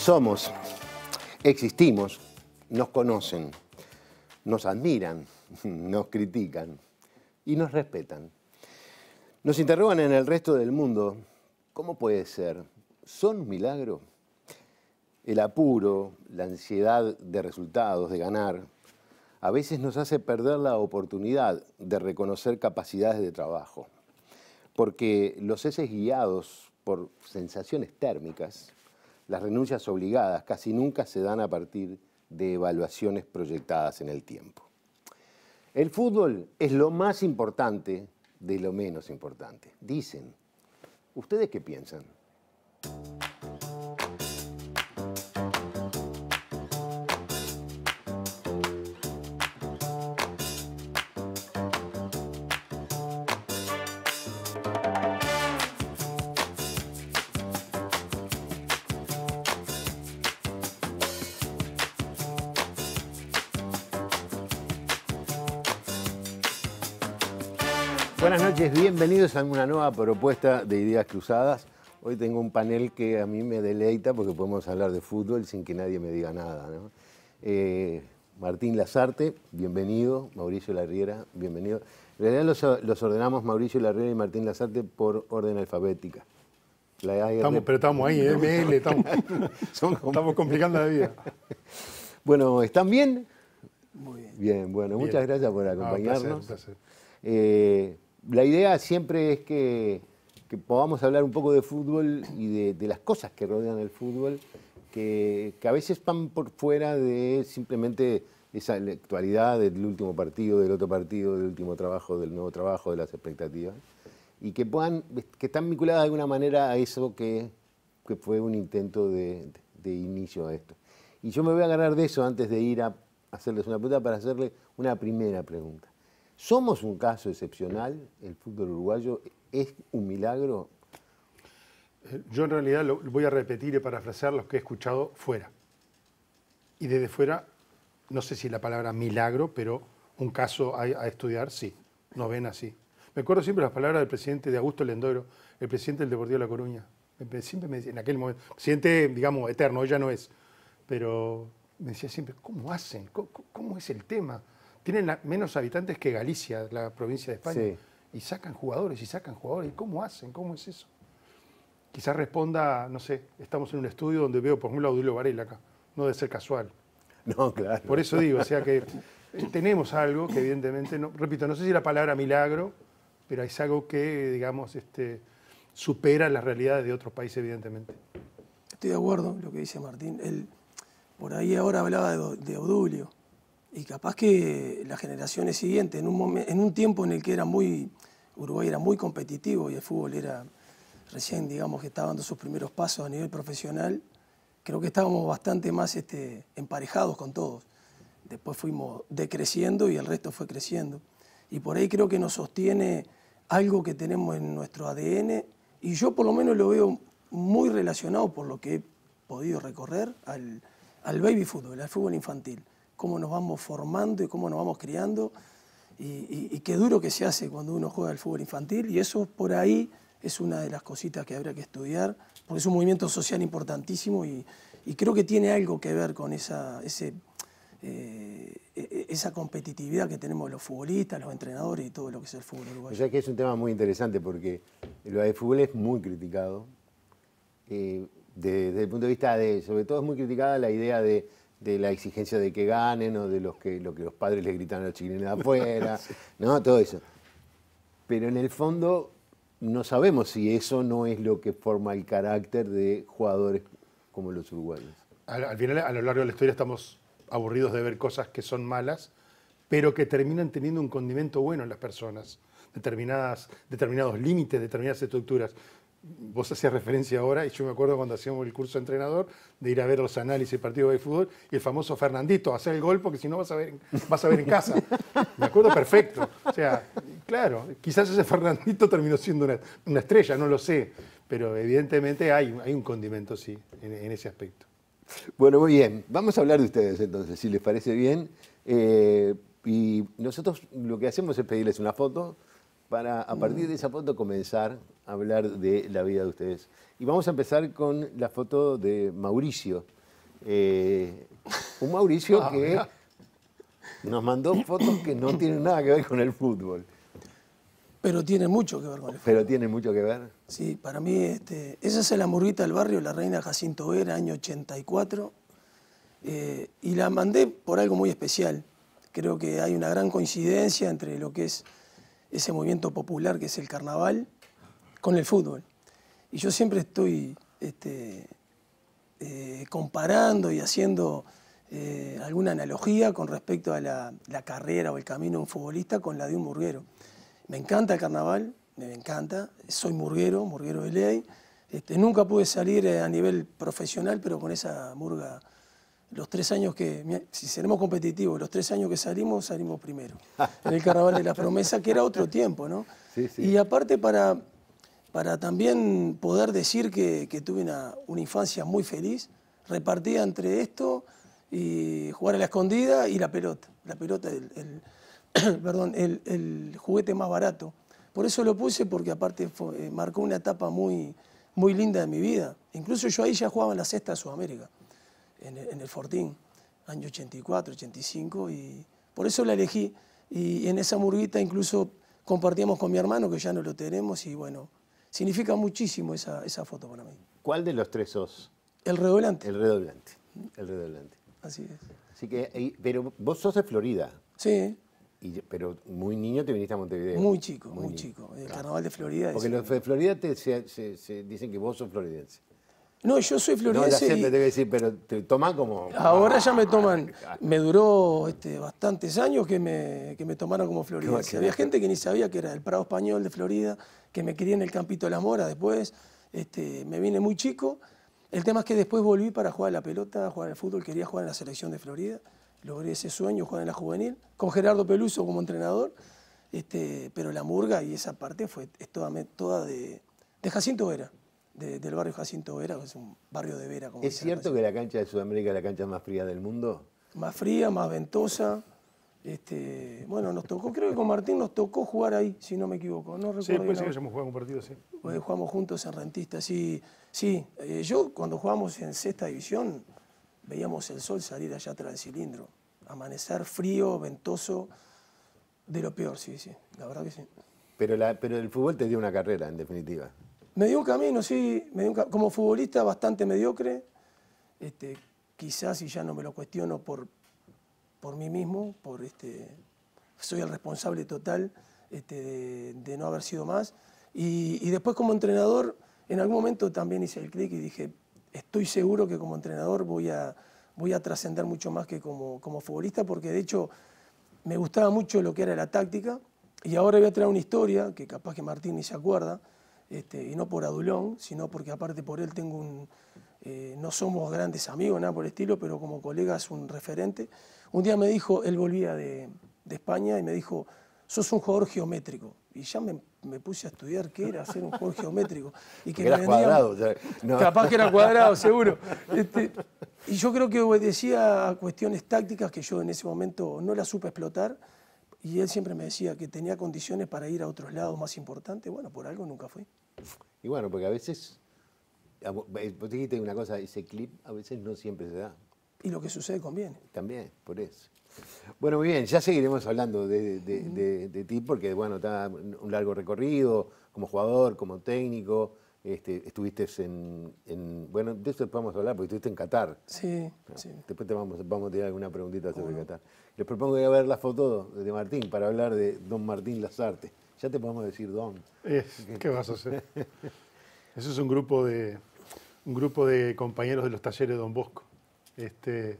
somos, existimos, nos conocen, nos admiran, nos critican y nos respetan. Nos interrogan en el resto del mundo, ¿cómo puede ser? ¿Son un milagro? El apuro, la ansiedad de resultados, de ganar, a veces nos hace perder la oportunidad de reconocer capacidades de trabajo, porque los heces guiados por sensaciones térmicas las renuncias obligadas casi nunca se dan a partir de evaluaciones proyectadas en el tiempo. El fútbol es lo más importante de lo menos importante, dicen. ¿Ustedes qué piensan? Bienvenidos a una nueva propuesta de Ideas Cruzadas. Hoy tengo un panel que a mí me deleita porque podemos hablar de fútbol sin que nadie me diga nada. Eh, Martín Lazarte, bienvenido. Mauricio Larriera, bienvenido. En realidad los, ordenamos Mauricio Larriera y Martín Lazarte por orden alfabética. estamos, pero estamos ahí, ¿eh? ML, estamos, complicando la vida. bueno, ¿están bien? Muy bien. bueno, muchas gracias por acompañarnos. Eh, la idea siempre es que, podamos hablar un poco de fútbol y de, las cosas que rodean el fútbol, que, a veces van por fuera de simplemente esa actualidad del último partido, del otro partido, del último trabajo, del nuevo trabajo, de las expectativas, y que, puedan, que están vinculadas de alguna manera a eso que, fue un intento de, inicio a esto. Y yo me voy a agarrar de eso antes de ir a hacerles una pregunta para hacerle una primera pregunta. ¿Somos un caso excepcional? ¿El fútbol uruguayo es un milagro? Eh, yo en realidad lo voy a repetir y parafrasear los que he escuchado fuera. Y desde fuera, no sé si la palabra milagro, pero un caso a, estudiar, sí. No ven así. Me acuerdo siempre las palabras del presidente de Augusto Lendoro, el presidente del Deportivo de La Coruña. Siempre me decía, en aquel momento, presidente, digamos, eterno, ella no es, pero me decía siempre, ¿cómo hacen? cómo es el tema? tienen menos habitantes que Galicia, la provincia de España. Y sacan jugadores, y sacan jugadores. ¿Y cómo hacen? ¿Cómo es eso? Quizás responda, no sé, estamos en un estudio donde veo, por ejemplo, a Varela acá. No debe ser casual. No, claro. Por eso digo, o sea que eh, tenemos algo que evidentemente, no, repito, no sé si la palabra milagro, pero es algo que, digamos, este, supera las realidades de otros países, evidentemente. Estoy de acuerdo lo que dice Martín. Él, por ahí ahora hablaba de, de y capaz que las generaciones siguientes, en un, en un tiempo en el que era muy, Uruguay era muy competitivo y el fútbol era recién, digamos, que estaba dando sus primeros pasos a nivel profesional, creo que estábamos bastante más este, emparejados con todos. Después fuimos decreciendo y el resto fue creciendo. Y por ahí creo que nos sostiene algo que tenemos en nuestro ADN y yo por lo menos lo veo muy relacionado por lo que he podido recorrer al, al baby fútbol, al fútbol infantil cómo nos vamos formando y cómo nos vamos criando. Y, qué duro que se hace cuando uno juega al fútbol infantil. Y eso por ahí es una de las cositas que habrá que estudiar, porque es un movimiento social importantísimo y, creo que tiene algo que ver con esa, eh, e, e, esa competitividad que tenemos los futbolistas, los entrenadores y todo lo que es el fútbol uruguayo. O sea que es un tema muy interesante porque el fútbol es muy criticado. Eh, desde, el punto de vista de, sobre todo es muy criticada la idea de de la exigencia de que ganen o de lo que los padres les gritan a los de afuera, ¿no? Todo eso. Pero en el fondo no sabemos si eso no es lo que forma el carácter de jugadores como los uruguayos. Al, final, a lo largo de la historia estamos aburridos de ver cosas que son malas, pero que terminan teniendo un condimento bueno en las personas, determinadas, determinados límites, determinadas estructuras vos hacías referencia ahora, y yo me acuerdo cuando hacíamos el curso de entrenador, de ir a ver los análisis de partidos de fútbol, y el famoso Fernandito, hacer el gol porque si no vas a ver, vas a ver en casa. Me acuerdo perfecto. O sea, claro, quizás ese Fernandito terminó siendo una, estrella, no lo sé, pero evidentemente hay, hay un condimento, sí, en, ese aspecto. Bueno, muy bien. Vamos a hablar de ustedes entonces, si les parece bien. Eh, y nosotros lo que hacemos es pedirles una foto para a partir de esa foto comenzar a hablar de la vida de ustedes. Y vamos a empezar con la foto de Mauricio. Eh, un Mauricio ah, que nos mandó fotos que no tienen nada que ver con el fútbol. Pero tiene mucho que ver con el fútbol. Pero tiene mucho que ver. Sí, para mí, este, esa es la murguita del barrio, la reina Jacinto Vera, año 84. Eh, y la mandé por algo muy especial. Creo que hay una gran coincidencia entre lo que es ese movimiento popular que es el carnaval con el fútbol. Y yo siempre estoy este, eh, comparando y haciendo eh, alguna analogía con respecto a la, carrera o el camino de un futbolista con la de un murguero. Me encanta el carnaval, me encanta, soy murguero, murguero de ley. Este, nunca pude salir eh, a nivel profesional, pero con esa murga los tres años que, si seremos competitivos, los tres años que salimos, salimos primero. En el Carnaval de la Promesa, que era otro tiempo, ¿no? Y aparte para, para también poder decir que, tuve una, infancia muy feliz, repartida entre esto y jugar a la escondida y la pelota. La pelota, el, perdón, el, juguete más barato. Por eso lo puse, porque aparte eh, marcó una etapa muy, muy linda de mi vida. Incluso yo ahí ya jugaba en la sexta de Sudamérica en el, Fortín, año 84, 85, y por eso la elegí. Y en esa murguita incluso compartíamos con mi hermano, que ya no lo tenemos, y bueno, significa muchísimo esa, esa foto para mí. ¿Cuál de los tres sos? El redoblante. El redoblante, el redoblante. Así es. Así que, eh, pero vos sos de Florida. Sí. Y, pero muy niño te viniste a Montevideo. Muy chico, muy, chico. El carnaval de Florida. es... Porque los de Florida te, se dicen que vos sos floridense. No, yo soy Florida te decir, pero te toman como. Ahora ah, ya me toman. Me duró este, bastantes años que me, que me tomaron como florense. Había gente que ni sabía que era del Prado Español de Florida, que me quería en el Campito de la mora. después. Este, me vine muy chico. El tema es que después volví para jugar a la pelota, jugar al fútbol, quería jugar en la selección de Florida. Logré ese sueño, jugar en la juvenil, con Gerardo Peluso como entrenador. Este, pero la murga y esa parte fue toda, de, de Jacinto Vera del barrio Jacinto Vera, que es un barrio de Vera. ¿Es cierto que la cancha de Sudamérica es la cancha más fría del mundo? Más fría, más ventosa. Este, bueno, nos tocó, creo que con Martín nos tocó jugar ahí, si no me equivoco. No recuerdo sí, pues sí, que hemos jugado un partido, sí. Pues, jugamos juntos en rentistas. sí. Sí, eh, yo cuando jugamos en sexta división veíamos el sol salir allá atrás del cilindro. Amanecer frío, ventoso, de lo peor, sí, sí. La verdad que sí. Pero, la, pero el fútbol te dio una carrera, en definitiva. Me dio un camino, sí, me como futbolista bastante mediocre, este, quizás y ya no me lo cuestiono por, por mí mismo, por este, soy el responsable total este, de, no haber sido más. Y, y, después como entrenador, en algún momento también hice el clic y dije, estoy seguro que como entrenador voy a, voy a trascender mucho más que como, como futbolista, porque de hecho me gustaba mucho lo que era la táctica, y ahora voy a traer una historia, que capaz que Martín ni se acuerda, este, y no por adulón, sino porque aparte por él tengo un... Eh, no somos grandes amigos, nada por el estilo, pero como colega es un referente. Un día me dijo, él volvía de, España y me dijo, sos un jugador geométrico. Y ya me, puse a estudiar qué era ser un jugador geométrico. Y que cuadrado. Capaz que era cuadrado, seguro. Este, y yo creo que obedecía a cuestiones tácticas que yo en ese momento no las supe explotar y él siempre me decía que tenía condiciones para ir a otros lados más importantes, bueno, por algo nunca fui. Y bueno, porque a veces, eh, vos dijiste una cosa, ese clip a veces no siempre se da. Y lo que sucede conviene. También, por eso. Bueno, muy bien, ya seguiremos hablando de, de, de, de ti porque, bueno, está un largo recorrido como jugador, como técnico, este, estuviste en, Bueno, de eso vamos a hablar, porque estuviste en Qatar. Sí, ah, sí. Después te vamos, vamos a tirar alguna preguntita sobre Qatar. Les propongo que a ver la foto de Martín para hablar de don Martín Lazarte. Ya te podemos decir don. ¿Qué vas a hacer? eso es un grupo, de, un grupo de compañeros de los talleres de Don Bosco. Este,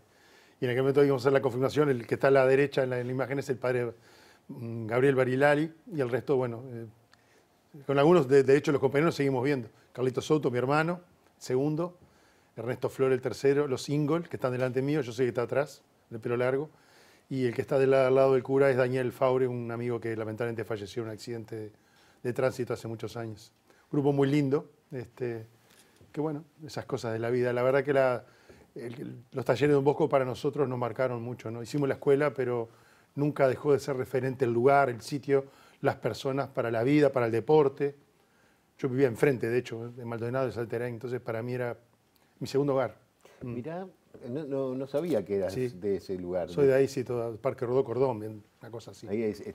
y en aquel momento vamos a hacer la confirmación. El que está a la derecha en la, imagen es el padre mm, Gabriel Barilari y el resto, bueno, eh, con algunos, de, hecho, los compañeros seguimos viendo. Carlito Soto, mi hermano, segundo. Ernesto Flor, el tercero. Los Ingol, que están delante mío. Yo sé que está atrás, de pelo largo. Y el que está del lado del cura es Daniel Faure, un amigo que lamentablemente falleció en un accidente de, tránsito hace muchos años. Grupo muy lindo. Este, que bueno, esas cosas de la vida. La verdad que los talleres de Don Bosco para nosotros nos marcaron mucho. ¿no? Hicimos la escuela, pero nunca dejó de ser referente el lugar, el sitio las personas para la vida, para el deporte. Yo vivía enfrente, de hecho, de Maldonado, de Salterán, entonces para mí era mi segundo hogar. Mm. mira no, sabía que era de ese lugar. Soy de ahí, sí, todo, Parque Rodó Cordón, una cosa así.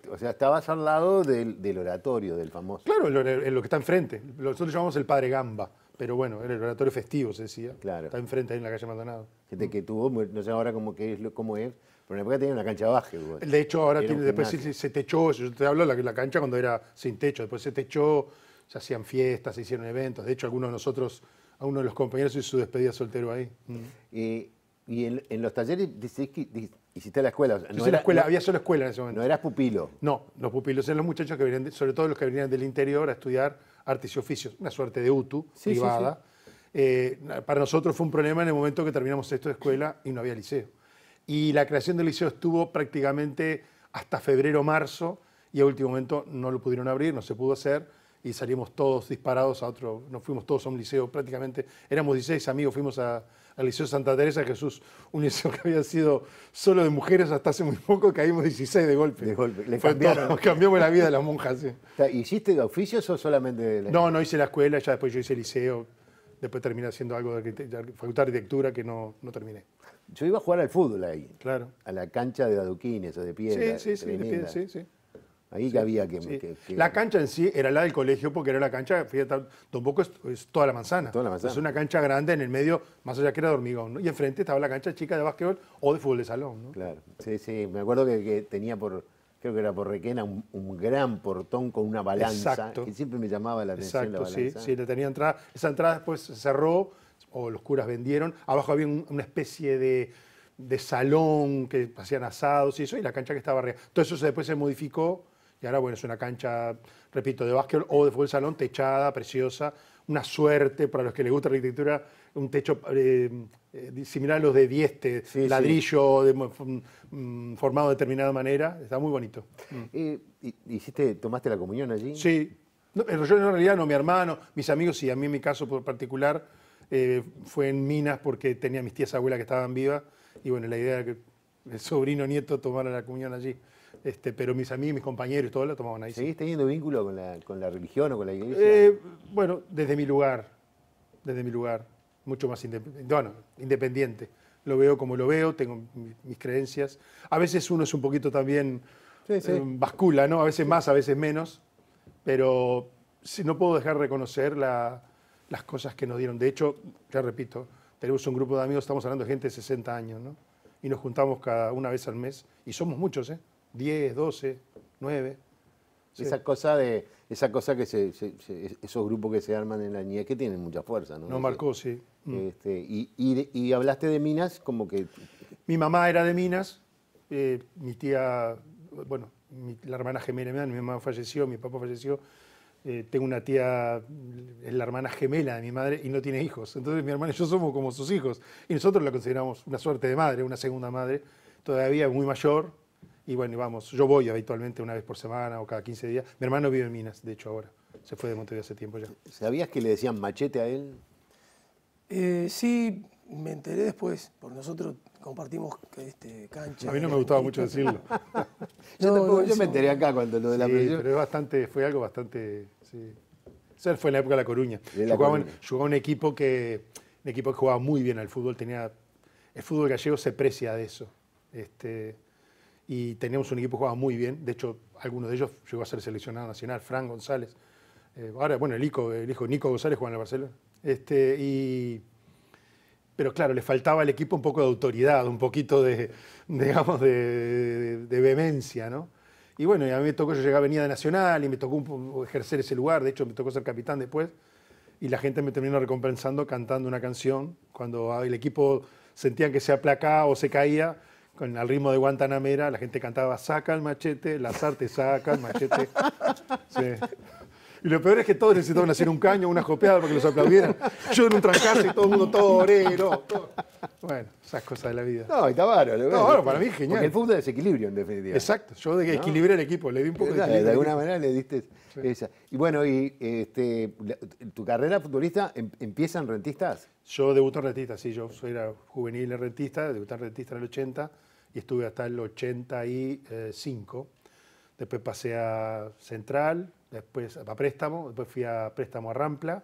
o sea, estabas al lado del, oratorio, del famoso. Claro, en lo que está enfrente. Nosotros llamamos el Padre Gamba pero bueno, era el oratorio festivo, se decía. Claro. Está enfrente, ahí en la calle Maldonado. Gente que mm. tuvo, no sé ahora cómo, cómo es, pero en la época tenía una cancha baja. De hecho, ahora tiene, después se, techó, yo te hablo de la, cancha cuando era sin techo, después se techó, se hacían fiestas, se hicieron eventos. De hecho, algunos de nosotros, a uno de los compañeros hizo su despedida soltero ahí. Mm. y en, los talleres hiciste la escuela. no era, escuela había solo escuela en ese momento. No eras pupilo. No, los pupilos eran los muchachos que venían, sobre todo los que venían del interior a estudiar artes y oficios, una suerte de UTU privada. Eh, para nosotros fue un problema en el momento que terminamos esto de escuela y no había liceo y la creación del liceo estuvo prácticamente hasta febrero, marzo, y a último momento no lo pudieron abrir, no se pudo hacer, y salimos todos disparados a otro, nos fuimos todos a un liceo prácticamente, éramos 16 amigos, fuimos al Liceo Santa Teresa Jesús, un liceo que había sido solo de mujeres hasta hace muy poco, caímos 16 de golpe. De golpe, le cambiaron. cambiamos la vida de las monjas. ¿Hiciste de oficios o solamente...? No, no hice la escuela, ya después yo hice el liceo, después terminé haciendo algo de, facultad de arquitectura que no, no terminé. Yo iba a jugar al fútbol ahí. Claro. A la cancha de adoquines o de piedra. Sí, sí, sí, Ahí que había que, La cancha en sí era la del colegio porque era la cancha, fíjate, tampoco es, toda la manzana. Es una cancha grande en el medio, más allá que era de hormigón. Y enfrente estaba la cancha chica de básquetbol o de fútbol de salón. Claro, sí, sí. Me acuerdo que, tenía por, creo que era por Requena, un, gran portón con una balanza. Que siempre me llamaba la atención Exacto, sí, sí. Le tenía entrada, esa entrada después se cerró o los curas vendieron. Abajo había una especie de, de, salón que hacían asados y eso, y la cancha que estaba arriba. Todo eso después se modificó y ahora, bueno, es una cancha, repito, de básquet o de fútbol salón, techada, preciosa. Una suerte para los que les gusta la arquitectura, un techo eh, eh, similar a los de Dieste, ladrillo mm, mm, formado de determinada manera. Está muy bonito. Mm. Eh, ¿Hiciste, tomaste la comunión allí? Sí. No, yo en realidad no, mi hermano, mis amigos y a mí en mi caso por particular eh, fue en Minas porque tenía mis tías abuelas que estaban vivas y bueno, la idea era que el sobrino nieto tomara la comunión allí. Este, pero mis amigos, mis compañeros, todos la tomaban ahí. ¿Seguís teniendo vínculo con la, religión o con la iglesia? Eh, bueno, desde mi lugar, desde mi lugar, mucho más independiente. Bueno, independiente. Lo veo como lo veo, tengo mis creencias. A veces uno es un poquito también eh, bascula, ¿no? A veces más, a veces menos. Pero si no puedo dejar de reconocer la, las cosas que nos dieron. De hecho, ya repito, tenemos un grupo de amigos, estamos hablando de gente de 60 años, ¿no? Y nos juntamos cada una vez al mes, y somos muchos, ¿eh? 10, 12, 9. Esa cosa de, esa cosa que se, esos grupos que se arman en la niñez que tienen mucha fuerza, ¿no? Nos marcó, sí. Mm. Este, y, hablaste de minas como que... Mi mamá era de minas, eh, mi tía, bueno, la hermana gemela mi mamá falleció, mi papá falleció, eh, tengo una tía, es la hermana gemela de mi madre y no tiene hijos. Entonces mi hermana y yo somos como sus hijos. Y nosotros la consideramos una suerte de madre, una segunda madre, todavía muy mayor. Y bueno, vamos, yo voy habitualmente una vez por semana o cada 15 días. Mi hermano vive en Minas, de hecho ahora. Se fue de Montevideo hace tiempo ya. ¿Sabías que le decían machete a él? Eh, sí, me enteré después, Por nosotros compartimos este, cancha. A mí no me gustaba mucho decirlo. yo, me enteré acá cuando lo de la Sí, Pero bastante, fue algo bastante Sí. fue en la época de La Coruña. jugaba, un equipo que un equipo que jugaba muy bien al fútbol, tenía el fútbol gallego se precia de eso. Este, y teníamos un equipo que jugaba muy bien, de hecho algunos de ellos llegó a ser seleccionado nacional, Fran González. Eh, ahora, bueno, el hijo, el hijo Nico González juega en el Barcelona. Este, y, pero claro, le faltaba al equipo un poco de autoridad, un poquito de, digamos, de, de vehemencia, ¿no? Y bueno, a mí me tocó, yo llegaba a Avenida Nacional y me tocó ejercer ese lugar, de hecho me tocó ser capitán después, y la gente me terminó recompensando cantando una canción, cuando ah, el equipo sentía que se aplacaba o se caía, con al ritmo de Guantanamera, la gente cantaba, saca el machete, las artes saca el machete. Y lo peor es que todos necesitaban hacer un caño, una copiada para que los aplaudieran. Yo en un trancazo y todo el mundo todo orero. Bueno, esas cosas de la vida. No, y está lo No, bueno, para mí es genial. Porque el fútbol es equilibrio, en definitiva. Exacto, yo de que equilibré el equipo, le di un poco de equilibrio. De alguna manera le diste esa. Y bueno, y este, tu carrera futbolista em, empieza en rentistas. Yo debuté en rentistas, sí, yo soy era juvenil en rentistas, debuté en rentistas en el 80 y estuve hasta el 85. Eh, Después pasé a Central, después a préstamo, después fui a préstamo a Rampla,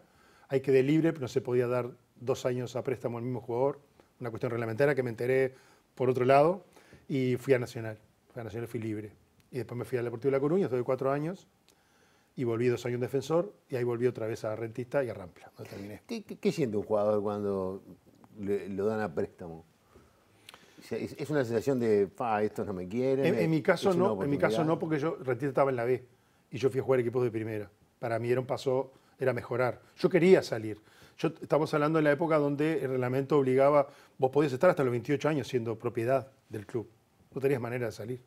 hay que de libre, no se podía dar dos años a préstamo al mismo jugador, una cuestión reglamentaria que me enteré por otro lado, y fui a Nacional, fui a Nacional fui libre. Y después me fui al Deportivo de La Coruña, estuve cuatro años, y volví dos años defensor, y ahí volví otra vez a Rentista y a Rampla, ¿Qué, siente un jugador cuando lo dan a préstamo? es, una sensación de, ah, estos no me quieren. En, en mi caso no, en mi caso no, porque yo Rentista estaba en la B y yo fui a jugar equipos de primera. Para mí era un paso, era mejorar. Yo quería salir. Yo, estamos hablando de la época donde el reglamento obligaba, vos podías estar hasta los 28 años siendo propiedad del club. No tenías manera de salir.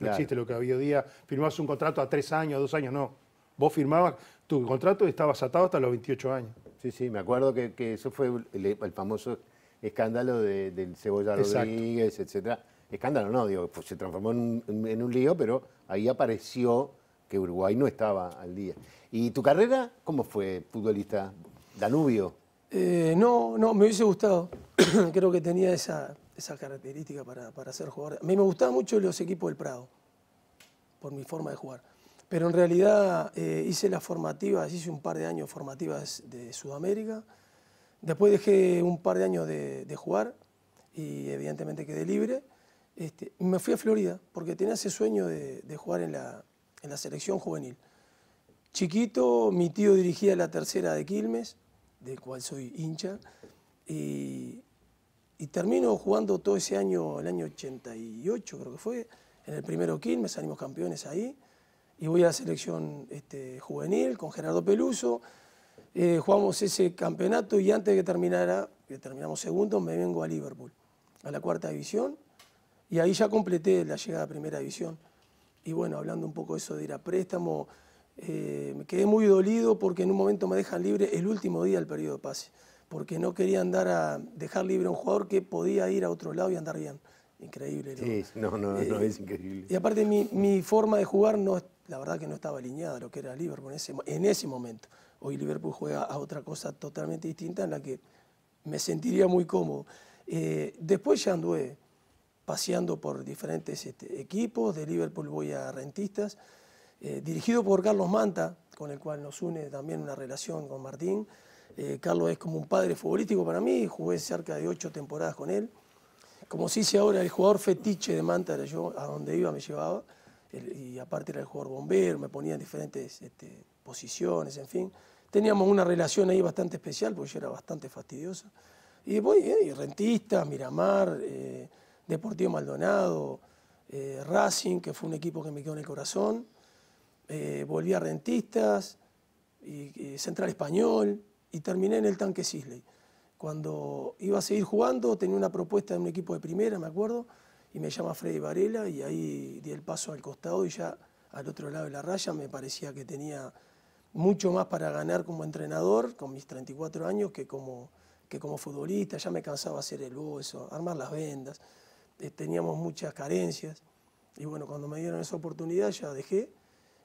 No existe lo que había hoy día. Firmabas un contrato a tres años, a dos años, no. Vos firmabas tu contrato y estabas atado hasta los 28 años. Sí, sí, me acuerdo que, eso fue el, famoso escándalo del Cebolla Rodríguez, etcétera. Escándalo no, digo, pues se transformó en en un lío, pero ahí apareció que Uruguay no estaba al día. ¿Y tu carrera cómo fue, futbolista? ¿Danubio? Eh, no, no, me hubiese gustado. Creo que tenía esa, característica para, para, ser jugador. A mí me gustaban mucho los equipos del Prado, por mi forma de jugar. Pero en realidad eh, hice las formativas, hice un par de años formativas de Sudamérica. Después dejé un par de años de, jugar y evidentemente quedé libre. Este, me fui a Florida porque tenía ese sueño de jugar en la, en la selección juvenil. Chiquito, mi tío dirigía la tercera de Quilmes, del cual soy hincha, y, termino jugando todo ese año, el año 88 creo que fue, en el primero Quilmes, salimos campeones ahí, y voy a la selección este, juvenil con Gerardo Peluso, eh, jugamos ese campeonato y antes de que terminara, que terminamos segundo, me vengo a Liverpool, a la cuarta división, y ahí ya completé la llegada a primera división y bueno, hablando un poco de eso de ir a préstamo, eh, me quedé muy dolido porque en un momento me dejan libre el último día del periodo de pase, porque no quería dar a dejar libre a un jugador que podía ir a otro lado y andar bien. Increíble. Sí, no, no, no, eh, es increíble. Y aparte mi, mi, forma de jugar, no, la verdad que no estaba alineada a lo que era Liverpool en ese, en ese momento. Hoy Liverpool juega a otra cosa totalmente distinta en la que me sentiría muy cómodo. Eh, después ya andué paseando por diferentes este, equipos, de Liverpool voy a Rentistas, eh, dirigido por Carlos Manta, con el cual nos une también una relación con Martín. Eh, Carlos es como un padre futbolístico para mí, jugué cerca de ocho temporadas con él. Como se dice ahora, el jugador fetiche de Manta era yo, a donde iba me llevaba, y aparte era el jugador bombero, me ponía en diferentes este, posiciones, en fin. Teníamos una relación ahí bastante especial, porque yo era bastante fastidiosa. Y voy eh, rentistas, Miramar. Eh, Deportivo Maldonado, eh, Racing, que fue un equipo que me quedó en el corazón. Eh, volví a Rentistas, Central Español, y terminé en el Tanque Sisley. Cuando iba a seguir jugando, tenía una propuesta de un equipo de primera, me acuerdo, y me llama Freddy Varela, y ahí di el paso al costado y ya al otro lado de la raya me parecía que tenía mucho más para ganar como entrenador con mis 34 años que como, que como futbolista, ya me cansaba hacer el hueso, armar las vendas. Eh, teníamos muchas carencias. Y bueno, cuando me dieron esa oportunidad ya dejé,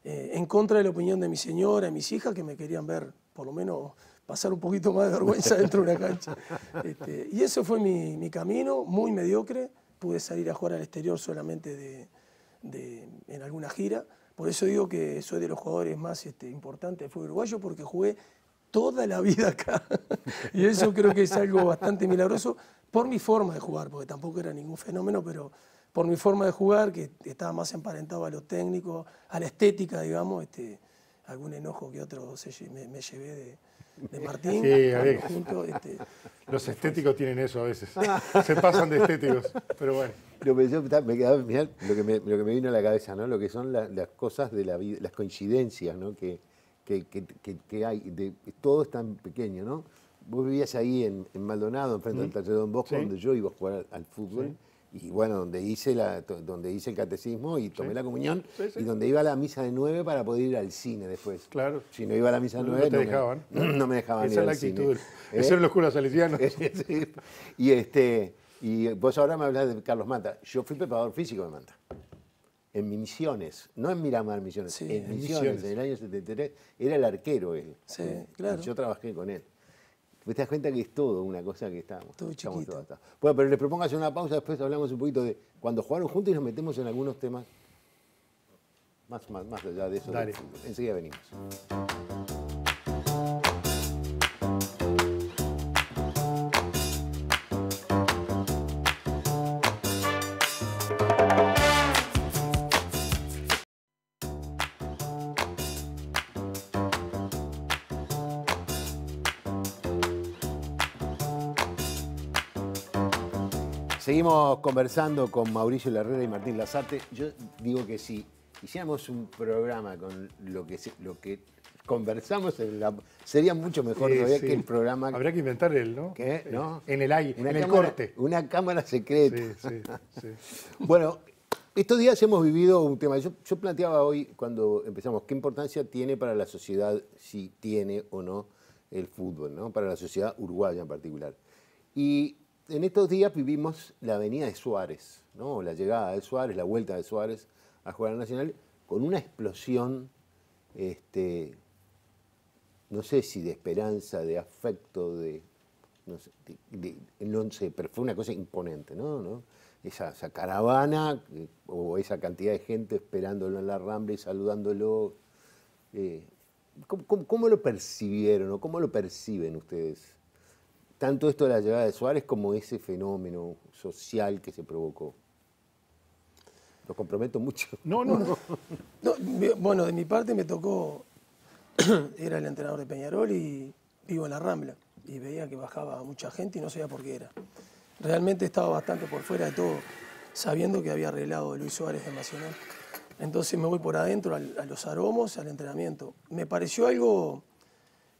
eh, en contra de la opinión de mi señora, mis hijas, que me querían ver, por lo menos pasar un poquito más de vergüenza dentro de una cancha. Este, y eso fue mi, camino, muy mediocre. Pude salir a jugar al exterior solamente de, de, en alguna gira. Por eso digo que soy de los jugadores más este, importantes del fútbol uruguayo, porque jugué toda la vida acá. y eso creo que es algo bastante milagroso, por mi forma de jugar, porque tampoco era ningún fenómeno, pero por mi forma de jugar, que estaba más emparentado a lo técnico, a la estética, digamos, este, algún enojo que otro se, me, llevé de, Martín. Sí, a ver. Este, Los estéticos tienen eso a veces. Ah. se pasan de estéticos, pero bueno. Lo que, me quedaba, lo, que me, vino a la cabeza, ¿no? Lo que son las cosas de la vida, las coincidencias, ¿no? Que, que, que hay, de, todo es tan pequeño, ¿no? Vos vivías ahí en, Maldonado, enfrente frente del Taller Don Bosco, donde yo iba a jugar al, fútbol. Y bueno, donde hice, la, donde hice el catecismo y tomé la comunión. Y donde iba a la misa de nueve para poder ir al cine después. Claro. Si no iba a la misa de nueve. No Me, no me dejaban Esa ¿Eh? es la actitud. Eso Esos los curas y, este, y vos ahora me hablas de Carlos Manta. Yo fui preparador físico de Manta en Misiones, no en Miramar Misiones, en Misiones, en el año 73, era el arquero él. Sí, claro. yo trabajé con él. ¿Ves te das cuenta que es todo una cosa que estamos. Todo Bueno, pero les propongo hacer una pausa, después hablamos un poquito de cuando jugaron juntos y nos metemos en algunos temas más, más, más allá de eso. enseguida venimos. Estamos conversando con Mauricio Larrera y Martín Lazarte. Yo digo que si hiciéramos un programa con lo que, conversamos, la, sería mucho mejor todavía que el programa... Habría que inventar él, ¿no? ¿No? En el aire, en el corte. Una cámara secreta. Sí, sí, bueno, estos días hemos vivido un tema. Yo, yo planteaba hoy, cuando empezamos, qué importancia tiene para la sociedad, si tiene o no, el fútbol, ¿no? Para la sociedad uruguaya en particular. Y en estos días vivimos la venida de Suárez, ¿no? la llegada de Suárez, la vuelta de Suárez a jugar al Nacional, con una explosión, este, no sé si de esperanza, de afecto, de. No sé, pero fue una cosa imponente, ¿no? ¿No? Esa, caravana eh, o esa cantidad de gente esperándolo en la rambla y saludándolo. Eh, cómo, lo percibieron o cómo lo perciben ustedes? tanto esto de la llegada de Suárez como ese fenómeno social que se provocó. Los comprometo mucho. No, no, no. bueno, de mi parte me tocó, era el entrenador de Peñarol y vivo en la Rambla y veía que bajaba mucha gente y no sabía por qué era. Realmente estaba bastante por fuera de todo, sabiendo que había arreglado Luis Suárez de Nacional. Entonces me voy por adentro a los aromos, al entrenamiento. Me pareció algo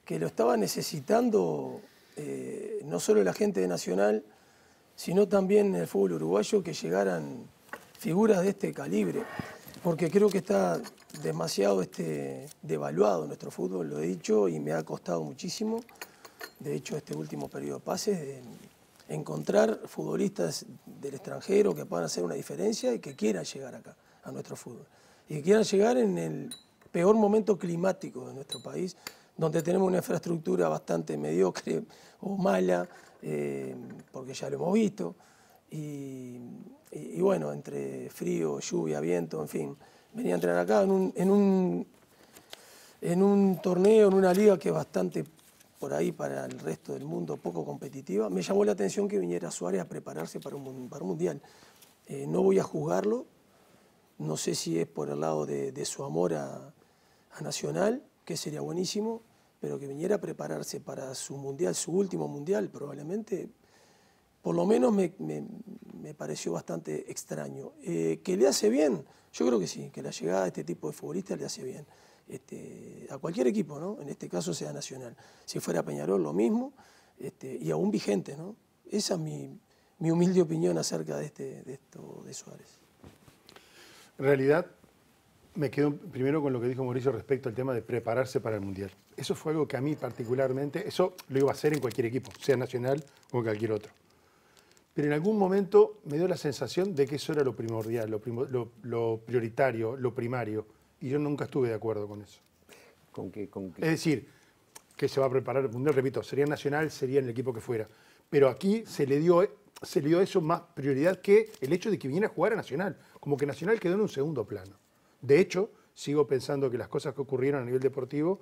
que lo estaba necesitando eh, no solo la gente de Nacional, sino también el fútbol uruguayo que llegaran figuras de este calibre, porque creo que está demasiado este, devaluado nuestro fútbol, lo he dicho, y me ha costado muchísimo, de hecho, este último periodo de pases, encontrar futbolistas del extranjero que puedan hacer una diferencia y que quieran llegar acá, a nuestro fútbol, y que quieran llegar en el peor momento climático de nuestro país, donde tenemos una infraestructura bastante mediocre o mala, eh, porque ya lo hemos visto, y, bueno, entre frío, lluvia, viento, en fin, venía a entrenar acá en un, en un, torneo, en una liga que es bastante por ahí para el resto del mundo poco competitiva, me llamó la atención que viniera Suárez a prepararse para un, mundial. Eh, no voy a juzgarlo, no sé si es por el lado de, su amor a Nacional, que sería buenísimo, pero que viniera a prepararse para su mundial, su último mundial probablemente, por lo menos me, pareció bastante extraño. Eh, ¿Que le hace bien? Yo creo que sí, que la llegada de este tipo de futbolistas le hace bien. Este, a cualquier equipo, ¿no? En este caso sea Nacional. Si fuera Peñarol, lo mismo, este, y aún vigente, ¿no? Esa es mi, humilde opinión acerca de, este, de esto de Suárez. En realidad, me quedo primero con lo que dijo Mauricio respecto al tema de prepararse para el Mundial. Eso fue algo que a mí particularmente, eso lo iba a hacer en cualquier equipo, sea nacional o cualquier otro. Pero en algún momento me dio la sensación de que eso era lo primordial, lo, lo, prioritario, lo primario. Y yo nunca estuve de acuerdo con eso. ¿Con Es decir, que se va a preparar el Mundial, repito, sería nacional, sería en el equipo que fuera. Pero aquí se le dio, se le dio eso más prioridad que el hecho de que viniera a jugar a Nacional. Como que Nacional quedó en un segundo plano. De hecho, sigo pensando que las cosas que ocurrieron a nivel deportivo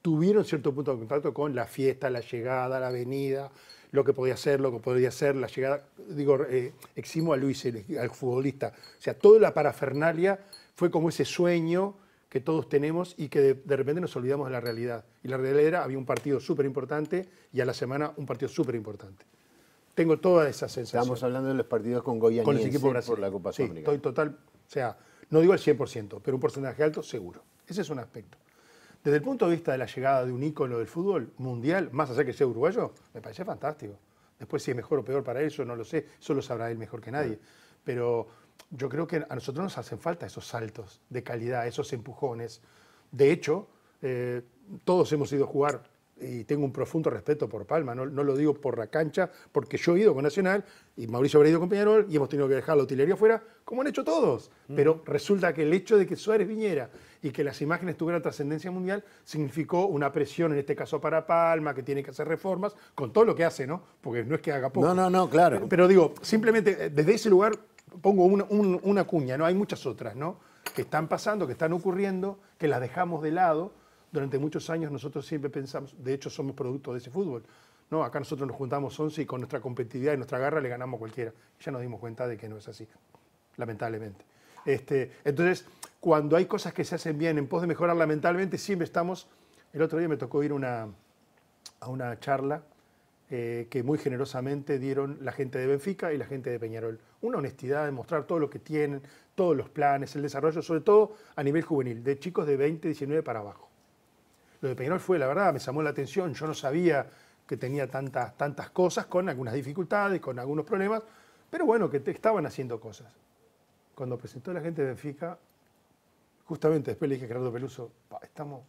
tuvieron cierto punto de contacto con la fiesta, la llegada, la venida, lo que podía ser, lo que podía ser, la llegada. Digo, eh, eximo a Luis, al futbolista. O sea, toda la parafernalia fue como ese sueño que todos tenemos y que de, repente nos olvidamos de la realidad. Y la realidad era, había un partido súper importante y a la semana un partido súper importante. Tengo toda esa sensación. Estamos hablando de los partidos con Goya con por la Copa sí, Estoy total, o sea, no digo el 100%, pero un porcentaje alto seguro. Ese es un aspecto. Desde el punto de vista de la llegada de un ícono del fútbol mundial, más allá que sea uruguayo, me parece fantástico. Después si es mejor o peor para eso, no lo sé, solo sabrá él mejor que nadie. Pero yo creo que a nosotros nos hacen falta esos saltos de calidad, esos empujones. De hecho, eh, todos hemos ido a jugar y tengo un profundo respeto por Palma, no, lo digo por la cancha, porque yo he ido con Nacional y Mauricio habrá ido con Peñarol y hemos tenido que dejar la utilería fuera, como han hecho todos. Mm. Pero resulta que el hecho de que Suárez viniera y que las imágenes tuvieran trascendencia mundial significó una presión, en este caso para Palma, que tiene que hacer reformas, con todo lo que hace, ¿no? Porque no es que haga poco. No, no, no, claro. Pero, digo, simplemente eh, desde ese lugar pongo una, una cuña, ¿no? Hay muchas otras, ¿no? Que están pasando, que están ocurriendo, que las dejamos de lado durante muchos años nosotros siempre pensamos, de hecho somos producto de ese fútbol. No, acá nosotros nos juntamos 11 y con nuestra competitividad y nuestra garra le ganamos a cualquiera. Ya nos dimos cuenta de que no es así, lamentablemente. Este, entonces, cuando hay cosas que se hacen bien en pos de mejorar lamentablemente, siempre estamos... El otro día me tocó ir una, a una charla eh, que muy generosamente dieron la gente de Benfica y la gente de Peñarol. Una honestidad de mostrar todo lo que tienen, todos los planes, el desarrollo, sobre todo a nivel juvenil, de chicos de 20, 19 para abajo. Lo de Peñarol fue, la verdad, me llamó la atención, yo no sabía que tenía tantas, tantas cosas, con algunas dificultades, con algunos problemas, pero bueno, que te estaban haciendo cosas. Cuando presentó la gente de Benfica, justamente después le dije a Gerardo Peluso, estamos,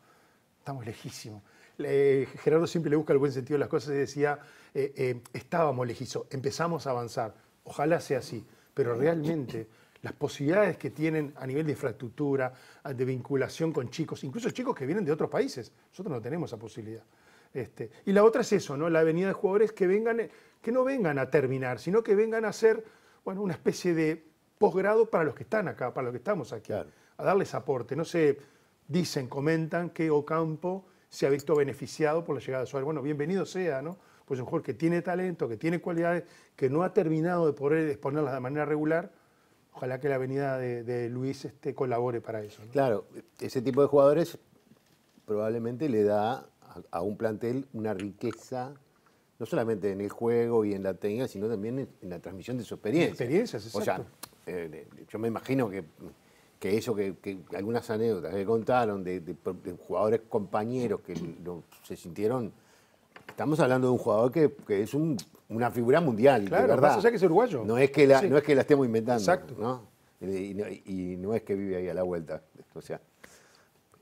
estamos lejísimos. Gerardo siempre le busca el buen sentido de las cosas y decía, eh, eh, estábamos lejísimos, empezamos a avanzar. Ojalá sea así, pero realmente las posibilidades que tienen a nivel de infraestructura, de vinculación con chicos, incluso chicos que vienen de otros países. Nosotros no tenemos esa posibilidad. Este, y la otra es eso, ¿no? La avenida de jugadores que vengan, eh, que no vengan a terminar, sino que vengan a ser, bueno, una especie de posgrado para los que están acá, para los que estamos aquí, a darles aporte. No se dicen, comentan que Ocampo se ha visto beneficiado por la llegada de Suárez. Bueno, bienvenido sea, ¿no? Pues un jugador que tiene talento, que tiene cualidades, que no ha terminado de poder exponerlas de manera regular ojalá que la venida de, Luis este, colabore para eso. Claro, ese tipo de jugadores probablemente le da a, un plantel una riqueza, no solamente en el juego y en la técnica, sino también en, la transmisión de su experiencia. Experiencias, exacto. O sea, eh, yo me imagino que, eso, que, algunas anécdotas que contaron de, jugadores compañeros que se sintieron Estamos hablando de un jugador que, es una figura mundial, de verdad. o sea que es uruguayo. No es que la, que estemos inventando. Exacto. Y, no, es que vive ahí a la vuelta. O sea.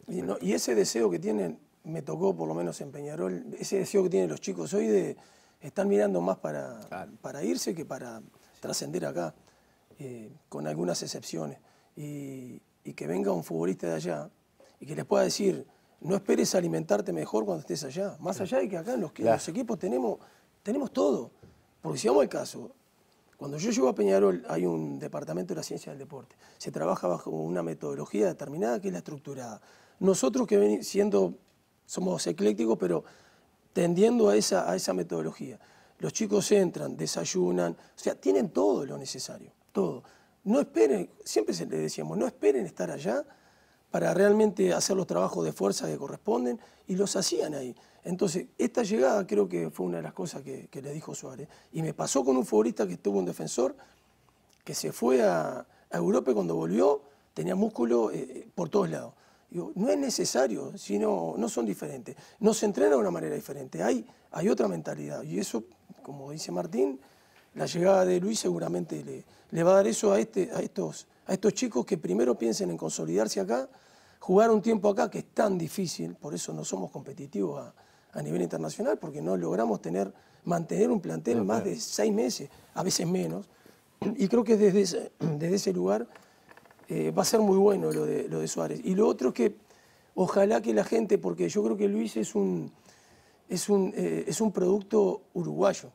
Y, ese deseo que tienen, me tocó por lo menos en Peñarol, ese deseo que tienen los chicos hoy de estar mirando más para, para irse que para trascender acá, eh, con algunas excepciones. y que venga un futbolista de allá y que les pueda decir, no esperes alimentarte mejor cuando estés allá. Más allá de que acá en los, equipos tenemos, tenemos todo. Porque si vamos al caso, cuando yo llego a Peñarol hay un departamento de la ciencia del deporte. Se trabaja bajo una metodología determinada que es la estructurada. Nosotros que ven, siendo, somos eclécticos, pero tendiendo a esa, metodología. Los chicos entran, desayunan, o sea, tienen todo lo necesario, todo. No esperen, siempre se les decíamos, no esperen estar allá para realmente hacer los trabajos de fuerza que corresponden y los hacían ahí. Entonces, esta llegada creo que fue una de las cosas que, le dijo Suárez. Y me pasó con un futbolista que estuvo un defensor, que se fue a, Europa y cuando volvió tenía músculo eh, eh, por todos lados. no es necesario, sino no son diferentes. No se entrena de una manera diferente, hay, hay otra mentalidad. Y eso, como dice Martín, la llegada de Luis seguramente le, le va a dar eso a, este, a estos a estos chicos que primero piensen en consolidarse acá, jugar un tiempo acá que es tan difícil, por eso no somos competitivos a, nivel internacional, porque no logramos tener, mantener un plantel más de seis meses, a veces menos. Y creo que desde ese, desde ese lugar eh, va a ser muy bueno lo de, Suárez. Y lo otro es que ojalá que la gente, porque yo creo que Luis es un, es un, eh, es un producto uruguayo,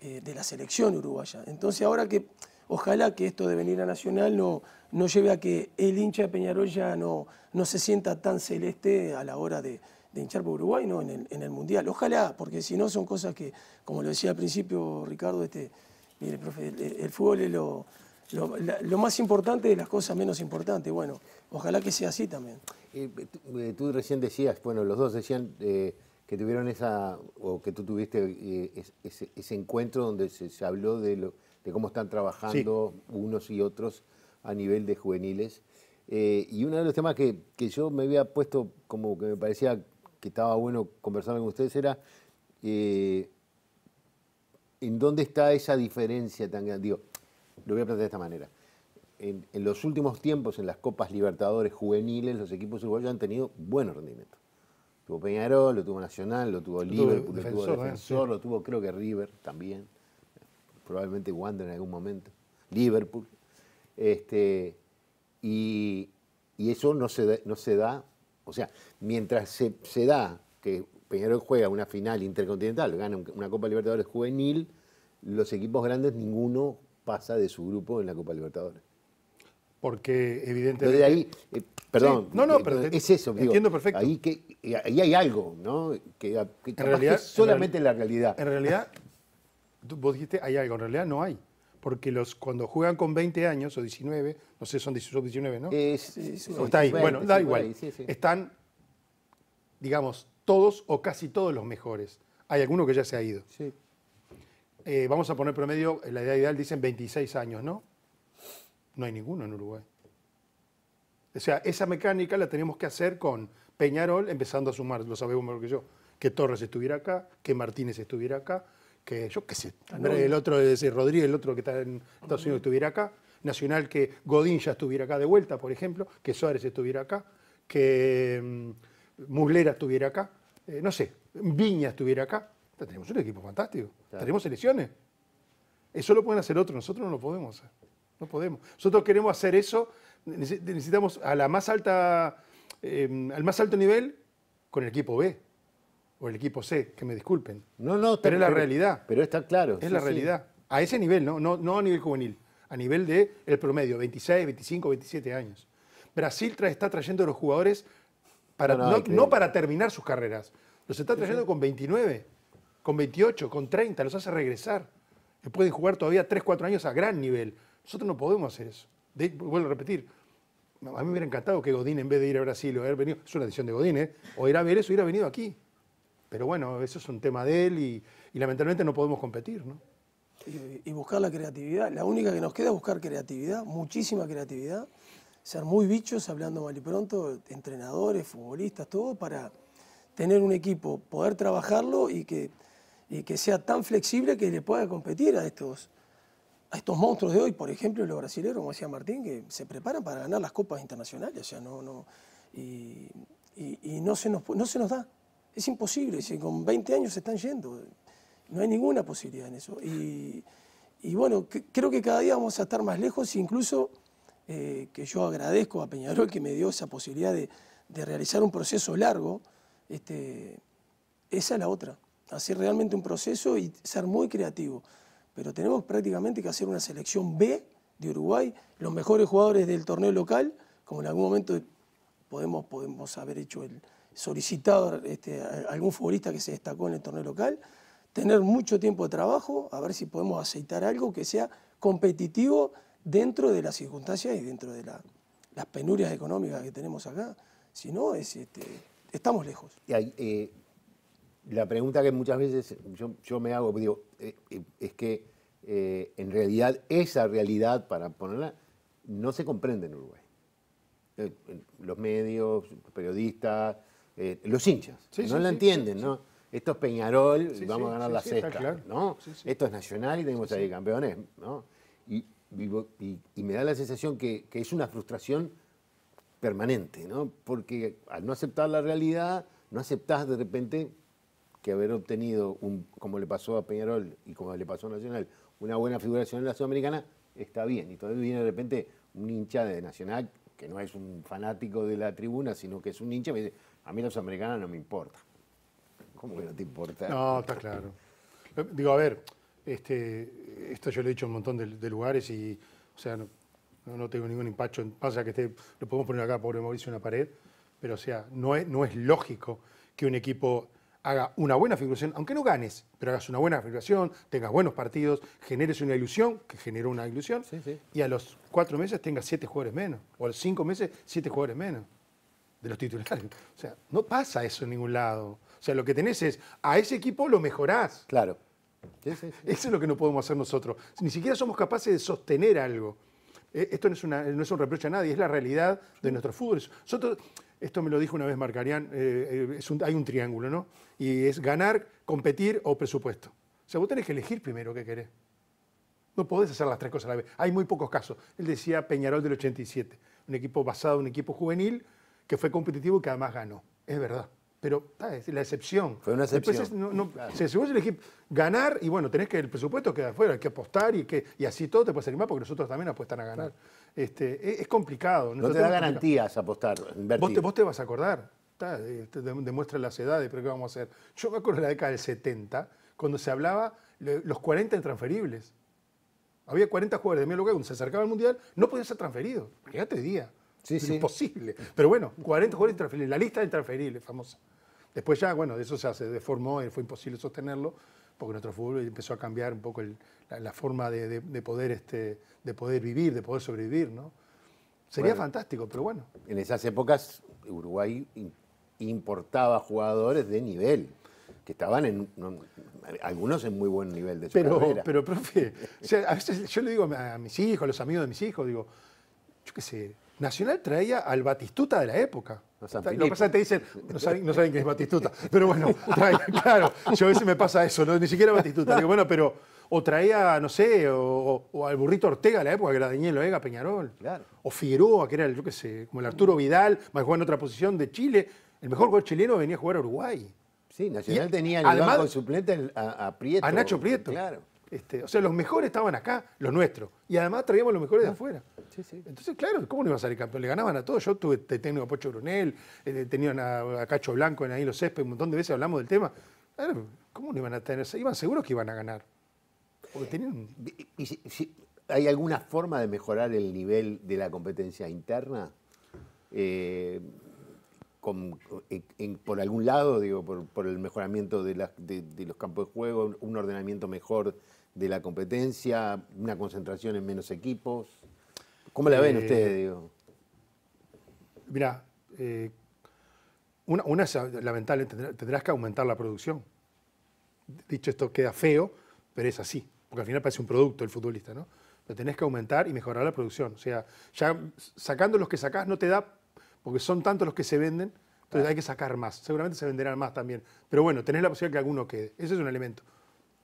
eh, de la selección uruguaya. Entonces ahora que Ojalá que esto de venir a Nacional no, no lleve a que el hincha de Peñarol ya no, no se sienta tan celeste a la hora de, hinchar por Uruguay en, el, Mundial. Ojalá, porque si no son cosas que, como lo decía al principio Ricardo, este, el, fútbol es lo, lo, más importante de las cosas menos importantes. Bueno, ojalá que sea así también. Eh, eh, tú, recién decías, bueno, los dos decían eh, que tuvieron esa, o que tú tuviste ese, encuentro donde se, se habló de lo de cómo están trabajando unos y otros a nivel de juveniles. Eh, y uno de los temas que, yo me había puesto como que me parecía que estaba bueno conversar con ustedes era eh, en dónde está esa diferencia tan grande. Digo, lo voy a plantear de esta manera. En, los últimos tiempos, en las Copas Libertadores juveniles, los equipos uruguayos han tenido buenos rendimientos. Tuvo Peñarol, lo tuvo Nacional, lo tuvo Liverpool, lo tuvo Defensor, ¿eh? lo tuvo creo que River también probablemente Wander en algún momento, Liverpool. Este, y, eso no se, da, no se da, o sea, mientras se, da que Peñarol juega una final intercontinental, gana una Copa Libertadores juvenil, los equipos grandes ninguno pasa de su grupo en la Copa Libertadores. Porque evidentemente... de ahí, eh, perdón, no, no, pero es eso. Digo, entiendo perfecto. Ahí, que, hay algo, ¿no? Que, solamente la, la realidad. En realidad, vos dijiste, hay algo, en realidad no hay. Porque los, cuando juegan con 20 años o 19, no sé, son 18 19, ¿no? está ahí. bueno, da igual. Están, digamos, todos o casi todos los mejores. Hay alguno que ya se ha ido. Eh, vamos a poner promedio, la edad ideal dicen 26 años, ¿no? No hay ninguno en Uruguay. O sea, esa mecánica la tenemos que hacer con Peñarol empezando a sumar, lo sabemos mejor que yo, que Torres estuviera acá, que Martínez estuviera acá, que yo qué sé, ah, el otro, es eh, Rodríguez, el otro que está en Estados Unidos, estuviera acá. Nacional que Godín ya estuviera acá de vuelta, por ejemplo, que Suárez estuviera acá, que mm, Muglera estuviera acá, eh, no sé, Viña estuviera acá. tenemos un equipo fantástico. Tenemos elecciones. Eso lo pueden hacer otros, nosotros no lo podemos No podemos. Nosotros queremos hacer eso, necesitamos a la más alta, em, al más alto nivel con el equipo B o el equipo C, que me disculpen. No, no, pero es la realidad. Pero está claro. Es la realidad. A ese nivel, ¿no? ¿no? No a nivel juvenil, a nivel del el promedio, 26, 25, 27 años. Brasil está trayendo a los jugadores para, no, no, para terminar sus carreras, los está trayendo con 29, con 28, con 30, los hace regresar. Que pueden jugar todavía 3, 4 años a gran nivel. Nosotros no podemos hacer eso. De, vuelvo a repetir, a mí me hubiera encantado que Godín, en vez de ir a Brasil o haber venido, es una decisión de Godín, ¿eh? o ir a ver eso, hubiera venido aquí. Pero bueno, eso es un tema de él y, lamentablemente no podemos competir, ¿no? Y, buscar la creatividad. La única que nos queda es buscar creatividad, muchísima creatividad, ser muy bichos, hablando mal y pronto, entrenadores, futbolistas, todo, para tener un equipo, poder trabajarlo y que, que sea tan flexible que le pueda competir a estos, a estos monstruos de hoy, por ejemplo, los brasileños, como decía Martín, que se preparan para ganar las copas internacionales, o no, no, y, no, no se nos da. Es imposible, si con 20 años se están yendo. No hay ninguna posibilidad en eso. Y, bueno, creo que cada día vamos a estar más lejos, incluso eh, que yo agradezco a Peñarol que me dio esa posibilidad de, realizar un proceso largo. Este, esa es la otra, hacer realmente un proceso y ser muy creativo. Pero tenemos prácticamente que hacer una selección B de Uruguay, los mejores jugadores del torneo local, como en algún momento podemos, podemos haber hecho el, solicitado este, algún futbolista que se destacó en el torneo local, tener mucho tiempo de trabajo, a ver si podemos aceitar algo que sea competitivo dentro de las circunstancias y dentro de las penurias económicas que tenemos acá. Si no, es, este, estamos lejos. Eh, la pregunta que muchas veces yo, me hago, eh, eh, es que en realidad esa realidad, para ponerla, no se comprende en Uruguay. los medios, periodistas, eh, los hinchas. no la lo entienden, ¿no? Esto es Peñarol vamos a ganar la sexta, ¿no? Esto es Nacional y tenemos ahí campeones, ¿no? Y, me da la sensación que, es una frustración permanente, ¿no? Porque al no aceptar la realidad, no aceptás de repente que haber obtenido, un, como le pasó a Peñarol y como le pasó a Nacional, una buena figuración en la Sudamericana, está bien. Y todavía viene de repente un hincha de Nacional, que no es un fanático de la tribuna, sino que es un hincha, me dice, a mí los americanos no me importa. ¿Cómo que no te importa? No, está claro. Digo, a ver, este, esto yo lo he dicho en un montón de, lugares y, o sea, no, tengo ningún impacto Pasa que este, lo podemos poner acá, pobre Mauricio, en una pared, pero, o sea, no es, no es lógico que un equipo haga una buena figuración, aunque no ganes, pero hagas una buena figuración, tengas buenos partidos, generes una ilusión, que generó una ilusión, y a los cuatro meses tengas siete jugadores menos, o a los cinco meses siete jugadores menos de los O sea, no pasa eso en ningún lado. O sea, lo que tenés es, a ese equipo lo mejorás. Claro. Eso es lo que no podemos hacer nosotros. Ni siquiera somos capaces de sostener algo. Eh, esto no es, un reproche a nadie, es la realidad de nuestro fútbol. Nosotros, esto me lo dijo una vez Marcarián, eh, eh, hay un triángulo, ¿no? Y es ganar, competir o presupuesto. O sea, vos tenés que elegir primero qué querés. No podés hacer las tres cosas a la vez. Hay muy pocos casos. Él decía Peñarol del 87, un equipo basado en un equipo juvenil que fue competitivo y que además ganó. Es verdad. Pero es la excepción. Fue una excepción. si vos elegís ganar y bueno, tenés que el presupuesto queda afuera, hay que apostar y, que, y así todo te salir animar porque nosotros también apuestan a ganar. Este, e, es, complicado. no te da garantías apostar, Vos te, vas a acordar. Este, demuestra las edades, pero ¿qué vamos a hacer? Yo me acuerdo de la década del 70, cuando se hablaba los 40 intransferibles. Había 40 jugadores de mi lugar, cuando se acercaba el Mundial, no podían ser transferidos. Fíjate día es imposible. Pero bueno, 40 jugadores transferibles la lista de intransferibles famosa. Después ya, bueno, de eso se deformó, eh, fue imposible sostenerlo, porque nuestro fútbol empezó a cambiar un poco la, forma de, poder este, de poder vivir, de poder sobrevivir, ¿no? Sería fantástico, pero bueno. En esas épocas Uruguay importaba jugadores de nivel, que estaban en, algunos en muy buen nivel de su pero, Pero, profe, a veces yo le digo a mis hijos, a los amigos de mis hijos, digo, yo qué sé, Nacional traía al Batistuta de la época. Lo que pasa es que te dicen, no saben, que qué es Batistuta, pero bueno, claro, yo a veces me pasa eso, ¿no? ni siquiera Batistuta. Digo, bueno, pero o traía, no sé, o, al burrito Ortega de la época, que era Daniel Oega Peñarol. Claro. O Figueroa, que era, yo qué sé, como el Arturo Vidal, más jugaba en otra posición de Chile. El mejor gol chileno venía a jugar a Uruguay. Sí, Nacional tenía el además, suplente a, a Prieto. A Nacho Prieto. Claro. Este, o sea, los mejores estaban acá, los nuestros. Y además traíamos los mejores de ah, afuera. Entonces, claro, ¿cómo no iban a salir campeón? Le ganaban a todos. Yo tuve técnico a Pocho Brunel, eh, tenían a, Cacho Blanco en ahí los céspedes, un montón de veces hablamos del tema. ¿cómo no iban a tener? Iban seguros que iban a ganar. Porque tenían... ¿Hay alguna forma de mejorar el nivel de la competencia interna? Eh, por algún lado, digo, por, el mejoramiento de, de, los campos de juego, un ordenamiento mejor de la competencia, una concentración en menos equipos. ¿Cómo la ven eh, ustedes? Digo? Mirá, eh, una, es lamentable, tendrás que aumentar la producción. Dicho esto, queda feo, pero es así, porque al final parece un producto el futbolista, ¿no? Pero tenés que aumentar y mejorar la producción. O sea, ya sacando los que sacás no te da, porque son tantos los que se venden, entonces hay que sacar más. Seguramente se venderán más también. Pero bueno, tenés la posibilidad que alguno quede. Ese es un elemento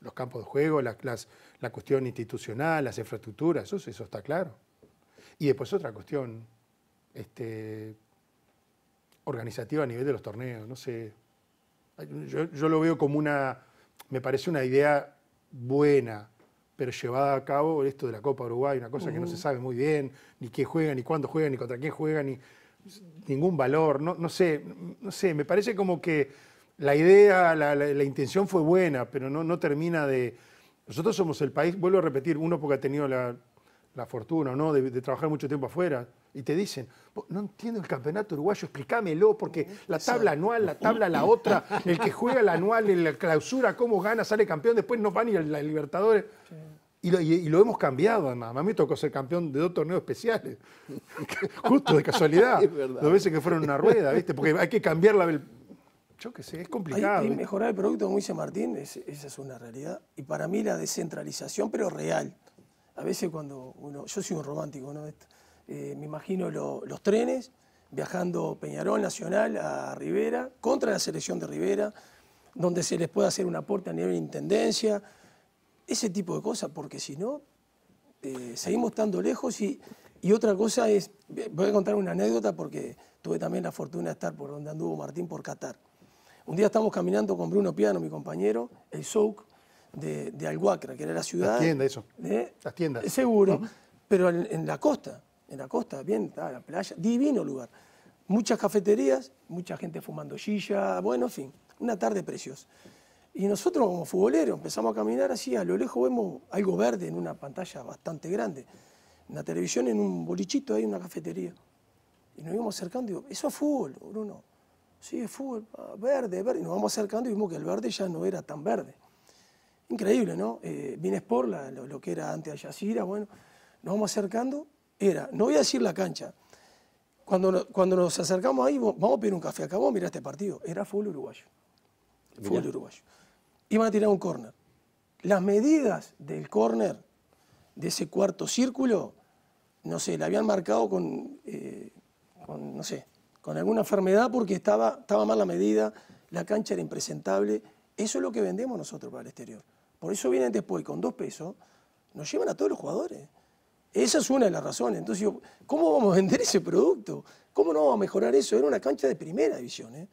los campos de juego, la cuestión institucional, las infraestructuras, eso, está claro. Y después otra cuestión este, organizativa a nivel de los torneos, no sé. Yo, lo veo como una, me parece una idea buena, pero llevada a cabo esto de la Copa Uruguay, una cosa que no se sabe muy bien, ni qué juega, ni cuándo juega, ni contra quién juega, ni ningún valor, no, no sé, no sé, me parece como que la idea, la, intención fue buena, pero no, termina de... Nosotros somos el país, vuelvo a repetir, uno porque ha tenido la, la fortuna ¿no? De, trabajar mucho tiempo afuera, y te dicen, no entiendo el campeonato uruguayo, explícamelo, porque la tabla anual, la tabla la otra, el que juega la anual, en la clausura, cómo gana, sale campeón, después no van a la Libertadores. Y, lo, lo, hemos cambiado, además. A mí me tocó ser campeón de dos torneos especiales, justo de casualidad. Dos veces que fueron una rueda, ¿viste? Porque hay que cambiar la, yo sé, es complicado. Hay, mejorar el producto, como dice Martín, esa es una realidad. Y para mí la descentralización, pero real. A veces cuando uno, yo soy un romántico, ¿no? Este, eh, me imagino los trenes viajando Peñarol Nacional a Rivera, contra la selección de Rivera, donde se les puede hacer un aporte a nivel de intendencia, ese tipo de cosas, porque si no, eh, seguimos estando lejos y, y, otra cosa es, voy a contar una anécdota porque tuve también la fortuna de estar por donde anduvo Martín, por Qatar. Un día estamos caminando con Bruno Piano, mi compañero, el Souk, de, Alhuacra, que era la ciudad. Las tiendas, eso. Las tiendas. Seguro, pero en, la costa, en la costa, bien, estaba la playa, divino lugar. Muchas cafeterías, mucha gente fumando shisha, bueno, en fin, una tarde preciosa. Y nosotros como futboleros empezamos a caminar así, a lo lejos vemos algo verde en una pantalla bastante grande, en la televisión, en un bolichito, hay una cafetería. Y nos íbamos acercando y digo, eso es fútbol, Bruno. Sí, fútbol, ah, verde, verde. Y nos vamos acercando y vimos que el verde ya no era tan verde. Increíble, ¿no? Eh, por la, lo, que era antes Ayacira, bueno, nos vamos acercando, era, no voy a decir la cancha, cuando, cuando nos acercamos ahí, vamos a pedir un café, acabó, mira este partido, era fútbol uruguayo, fútbol uruguayo. Iban a tirar un córner. Las medidas del córner, de ese cuarto círculo, no sé, la habían marcado con eh, no sé, con alguna enfermedad porque estaba, estaba mal la medida, la cancha era impresentable. Eso es lo que vendemos nosotros para el exterior. Por eso vienen después con dos pesos, nos llevan a todos los jugadores. Esa es una de las razones. Entonces, ¿cómo vamos a vender ese producto? ¿Cómo no vamos a mejorar eso? Era una cancha de primera división. ¿eh?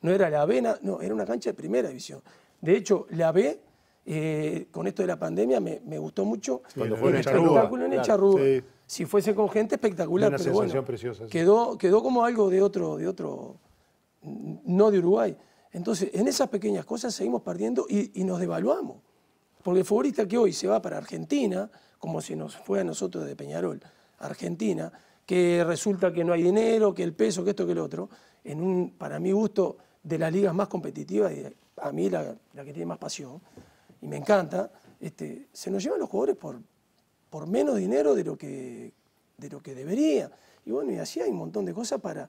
No era la B, no, era una cancha de primera división. De hecho, la B, eh, con esto de la pandemia, me, gustó mucho. Cuando fue el espectáculo en el Charrúa. Si fuese con gente, espectacular. preciosa, Quedó, quedó como algo de otro, de otro, no de Uruguay. Entonces, en esas pequeñas cosas seguimos perdiendo y, nos devaluamos. Porque el futbolista que hoy se va para Argentina, como si nos fuera a nosotros de Peñarol, Argentina, que resulta que no hay dinero, que el peso, que esto, que el otro, en un, para mi gusto, de las ligas más competitivas, y a mí la, la que tiene más pasión, y me encanta, este, se nos llevan los jugadores por, por menos dinero de lo que, de lo que debería. Y bueno, y así hay un montón de cosas para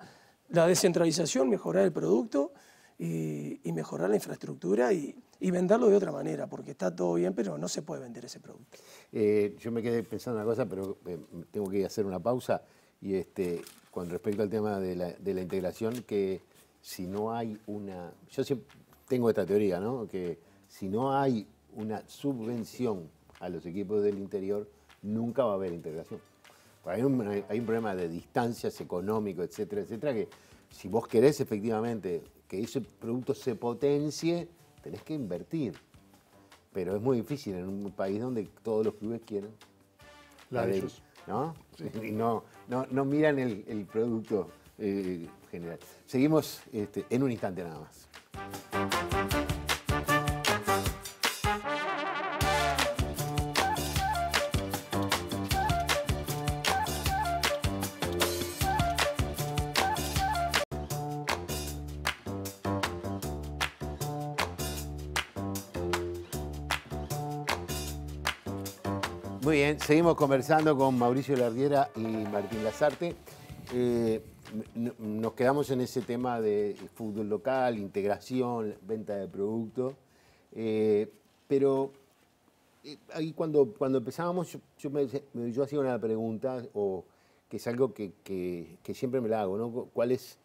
la descentralización, mejorar el producto y, mejorar la infraestructura y, venderlo de otra manera, porque está todo bien, pero no se puede vender ese producto. Eh, yo me quedé pensando una cosa, pero eh, tengo que hacer una pausa. Y este, con respecto al tema de la, de la integración, que si no hay una. Yo siempre tengo esta teoría, ¿no? Que si no hay una subvención a los equipos del interior, nunca va a haber integración. Hay un, problema de distancias económico, etcétera, etcétera, que si vos querés efectivamente que ese producto se potencie, tenés que invertir. Pero es muy difícil en un país donde todos los clubes quieren. La, ¿No? Y no, no, miran el, producto eh, general. Seguimos este, en un instante nada más. Seguimos conversando con Mauricio Lardiera y Martín Lazarte. Eh, nos quedamos en ese tema de fútbol local, integración, venta de productos. Eh, pero eh, ahí cuando, cuando empezábamos, yo, hacía una pregunta, o que es algo que, siempre me la hago, ¿no? ¿Cuál es,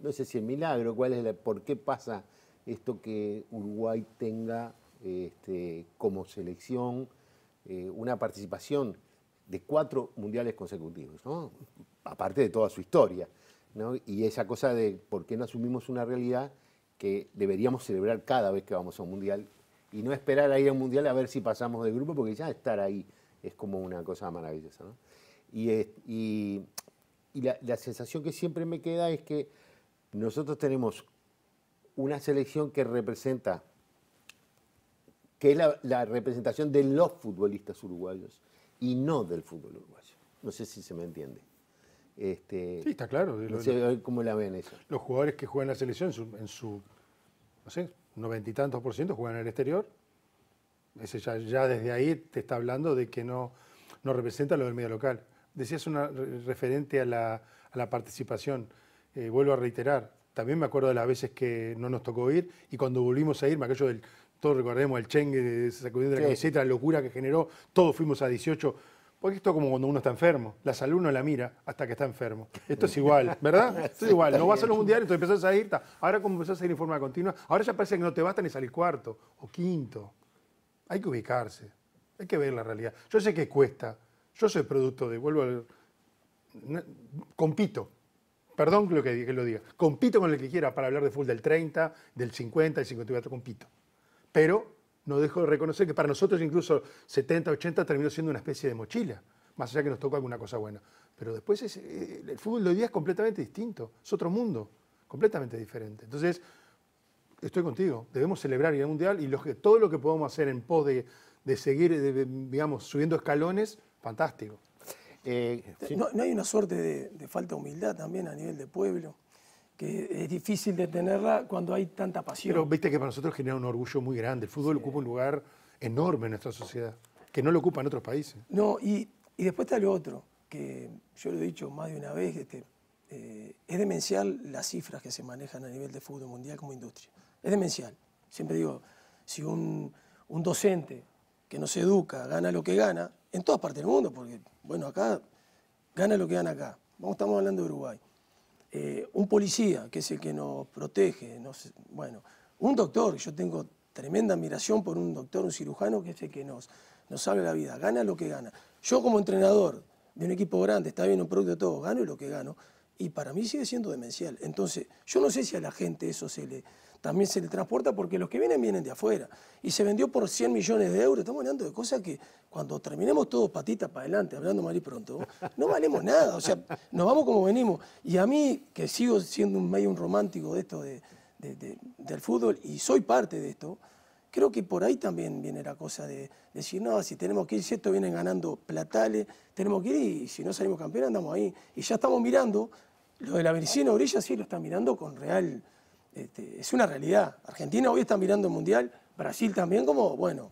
no sé si el milagro, cuál es por qué pasa esto que Uruguay tenga este, como selección eh, una participación de cuatro mundiales consecutivos, aparte de toda su historia. Y esa cosa de por qué no asumimos una realidad que deberíamos celebrar cada vez que vamos a un mundial y no esperar a ir a un mundial a ver si pasamos de grupo, porque ya estar ahí es como una cosa maravillosa. Y, la sensación que siempre me queda es que nosotros tenemos una selección que representa que es la, representación de los futbolistas uruguayos y no del fútbol uruguayo. No sé si se me entiende. Este, sí, está claro. No sé cómo la ven eso. Los jugadores que juegan la selección, en su, no sé, noventa y tantos por ciento juegan en el exterior. Ese ya, desde ahí te está hablando de que no, no representa lo del medio local. Decías una referente a la, a la participación. Eh, vuelvo a reiterar, también me acuerdo de las veces que no nos tocó ir y cuando volvimos a ir, me aquello del todos recordemos el Chengue de la la locura que generó. Todos fuimos a 18. Porque esto es como cuando uno está enfermo. La salud no la mira hasta que está enfermo. Esto es igual, ¿verdad? Esto es igual. No vas a los mundiales, tú empezás a ir. Ahora como empezás a ir en forma continua, ahora ya parece que no te basta ni salir cuarto o quinto. Hay que ubicarse. Hay que ver la realidad. Yo sé que cuesta. Yo soy producto de, vuelvo al... Compito. Perdón que lo, lo diga. Compito con el que quiera para hablar de full del 30, del 50, del 54. Compito pero no dejo de reconocer que para nosotros incluso 70, 80 terminó siendo una especie de mochila, más allá que nos tocó alguna cosa buena. Pero después es, eh, el fútbol de hoy día es completamente distinto, es otro mundo, completamente diferente. Entonces, estoy contigo, debemos celebrar el Mundial y todo lo que podamos hacer en pos de, seguir, digamos, subiendo escalones, fantástico. Eh, no, hay una suerte de, de falta de humildad también a nivel de pueblo que es difícil de tenerla cuando hay tanta pasión. Pero viste que para nosotros genera un orgullo muy grande. El fútbol ocupa un lugar enorme en nuestra sociedad, que no lo ocupa en otros países. No, y, y después está lo otro, que yo lo he dicho más de una vez, este, eh, es demencial las cifras que se manejan a nivel de fútbol mundial como industria. Es demencial. Siempre digo, si un, un docente que no se educa gana lo que gana, en todas partes del mundo, porque, bueno, acá gana lo que gana acá. Vamos, estamos hablando de Uruguay. Eh, un policía, que es el que nos protege, bueno, un doctor, yo tengo tremenda admiración por un doctor, un cirujano, que es el que nos, nos salva la vida, gana lo que gana. Yo como entrenador de un equipo grande, está bien un producto de todo, gano lo que gano, y para mí sigue siendo demencial. Entonces, yo no sé si a la gente eso se le también se le transporta porque los que vienen vienen de afuera. Y se vendió por 100 millones de euros. Estamos hablando de cosas que cuando terminemos todos patitas para adelante, hablando mal y pronto, no valemos nada. O sea, nos vamos como venimos. Y a mí, que sigo siendo un medio un romántico de esto del fútbol y soy parte de esto, creo que por ahí también viene la cosa de, decir, no, si tenemos que ir, si esto vienen ganando platales, tenemos que ir y si no salimos campeones andamos ahí. Y ya estamos mirando, lo de la medicina Orilla sí lo están mirando con real este, es una realidad. Argentina hoy está mirando el Mundial, Brasil también como, bueno,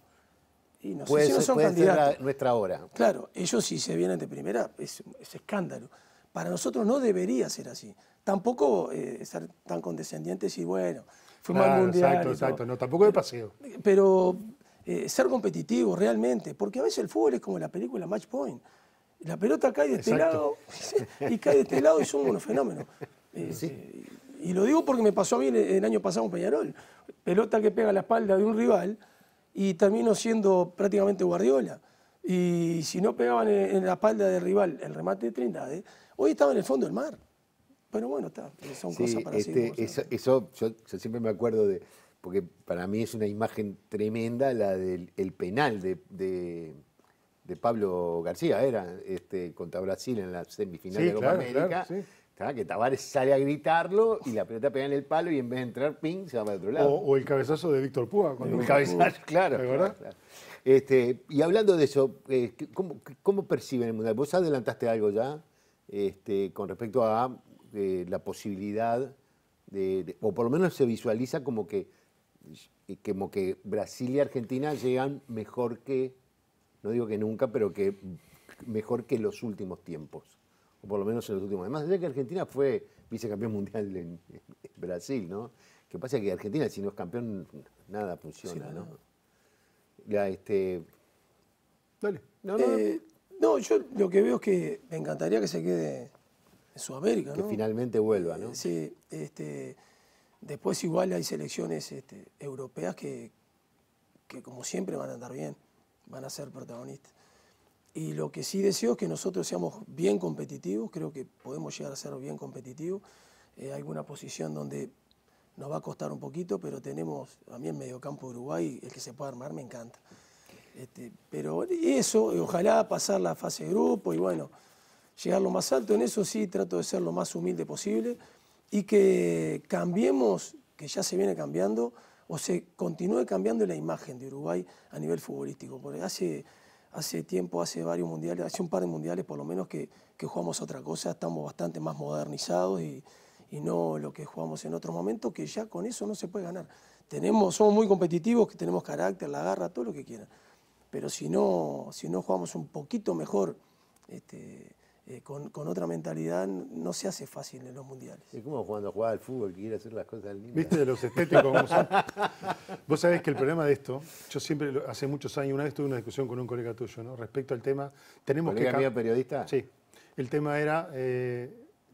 y no sé si no son candidatos. nuestra hora. Claro, ellos si se vienen de primera es, escándalo. Para nosotros no debería ser así. Tampoco eh, ser tan condescendientes y bueno, fuimos mundial. Exacto, exacto. No, tampoco de paseo. Pero eh, ser competitivo realmente, porque a veces el fútbol es como la película Match Point. La pelota cae de este lado y cae de este lado y son unos fenómenos. Eh, y lo digo porque me pasó a mí el, año pasado en Peñarol. Pelota que pega la espalda de un rival y termino siendo prácticamente Guardiola. Y si no pegaban en, la espalda del rival el remate de Trinidad ¿eh? hoy estaba en el fondo del mar. Pero bueno, está, son cosas para este, Eso, yo, siempre me acuerdo de, porque para mí es una imagen tremenda la del penal de, Pablo García, era este, contra Brasil en la semifinal de Copa América que Tavares sale a gritarlo y la pelota pega en el palo y en vez de entrar, ping, se va para el otro lado. O, el cabezazo de Víctor Púa. Cuando el cabezazo, claro. Este, y hablando de eso, eh, ¿cómo, perciben el Mundial? Vos adelantaste algo ya este, con respecto a eh, la posibilidad de, o por lo menos se visualiza como que, como que Brasil y Argentina llegan mejor que, no digo que nunca, pero que mejor que los últimos tiempos por lo menos en los últimos. Además, desde que Argentina fue vicecampeón mundial en, Brasil, ¿no? Que pasa es que Argentina, si no es campeón, nada funciona, ¿no? ya este... Dale. Eh, no, yo lo que veo es que me encantaría que se quede en Sudamérica, que ¿no? Que finalmente vuelva, ¿no? Eh, sí, este, después igual hay selecciones este, europeas que, que como siempre van a andar bien, van a ser protagonistas. Y lo que sí deseo es que nosotros seamos bien competitivos, creo que podemos llegar a ser bien competitivos. Eh, hay una posición donde nos va a costar un poquito, pero tenemos, a mí en mediocampo Uruguay, el que se pueda armar me encanta. Este, pero eso, ojalá pasar la fase de grupo y bueno, llegar lo más alto, en eso sí trato de ser lo más humilde posible y que cambiemos, que ya se viene cambiando, o se continúe cambiando la imagen de Uruguay a nivel futbolístico, porque hace hace tiempo, hace varios mundiales, hace un par de mundiales por lo menos que, que jugamos otra cosa, estamos bastante más modernizados y, no lo que jugamos en otro momento, que ya con eso no se puede ganar. Tenemos, somos muy competitivos, que tenemos carácter, la garra, todo lo que quieran. Pero si no, si no jugamos un poquito mejor, este, eh, con, otra mentalidad no se hace fácil en los mundiales. Es como cuando jugaba al fútbol, que quiere hacer las cosas lindas. Viste de los estéticos. Vos sabés que el problema de esto, yo siempre, hace muchos años, una vez tuve una discusión con un colega tuyo, ¿no? Respecto al tema, tenemos que... cambiar. periodista? Sí. El tema era,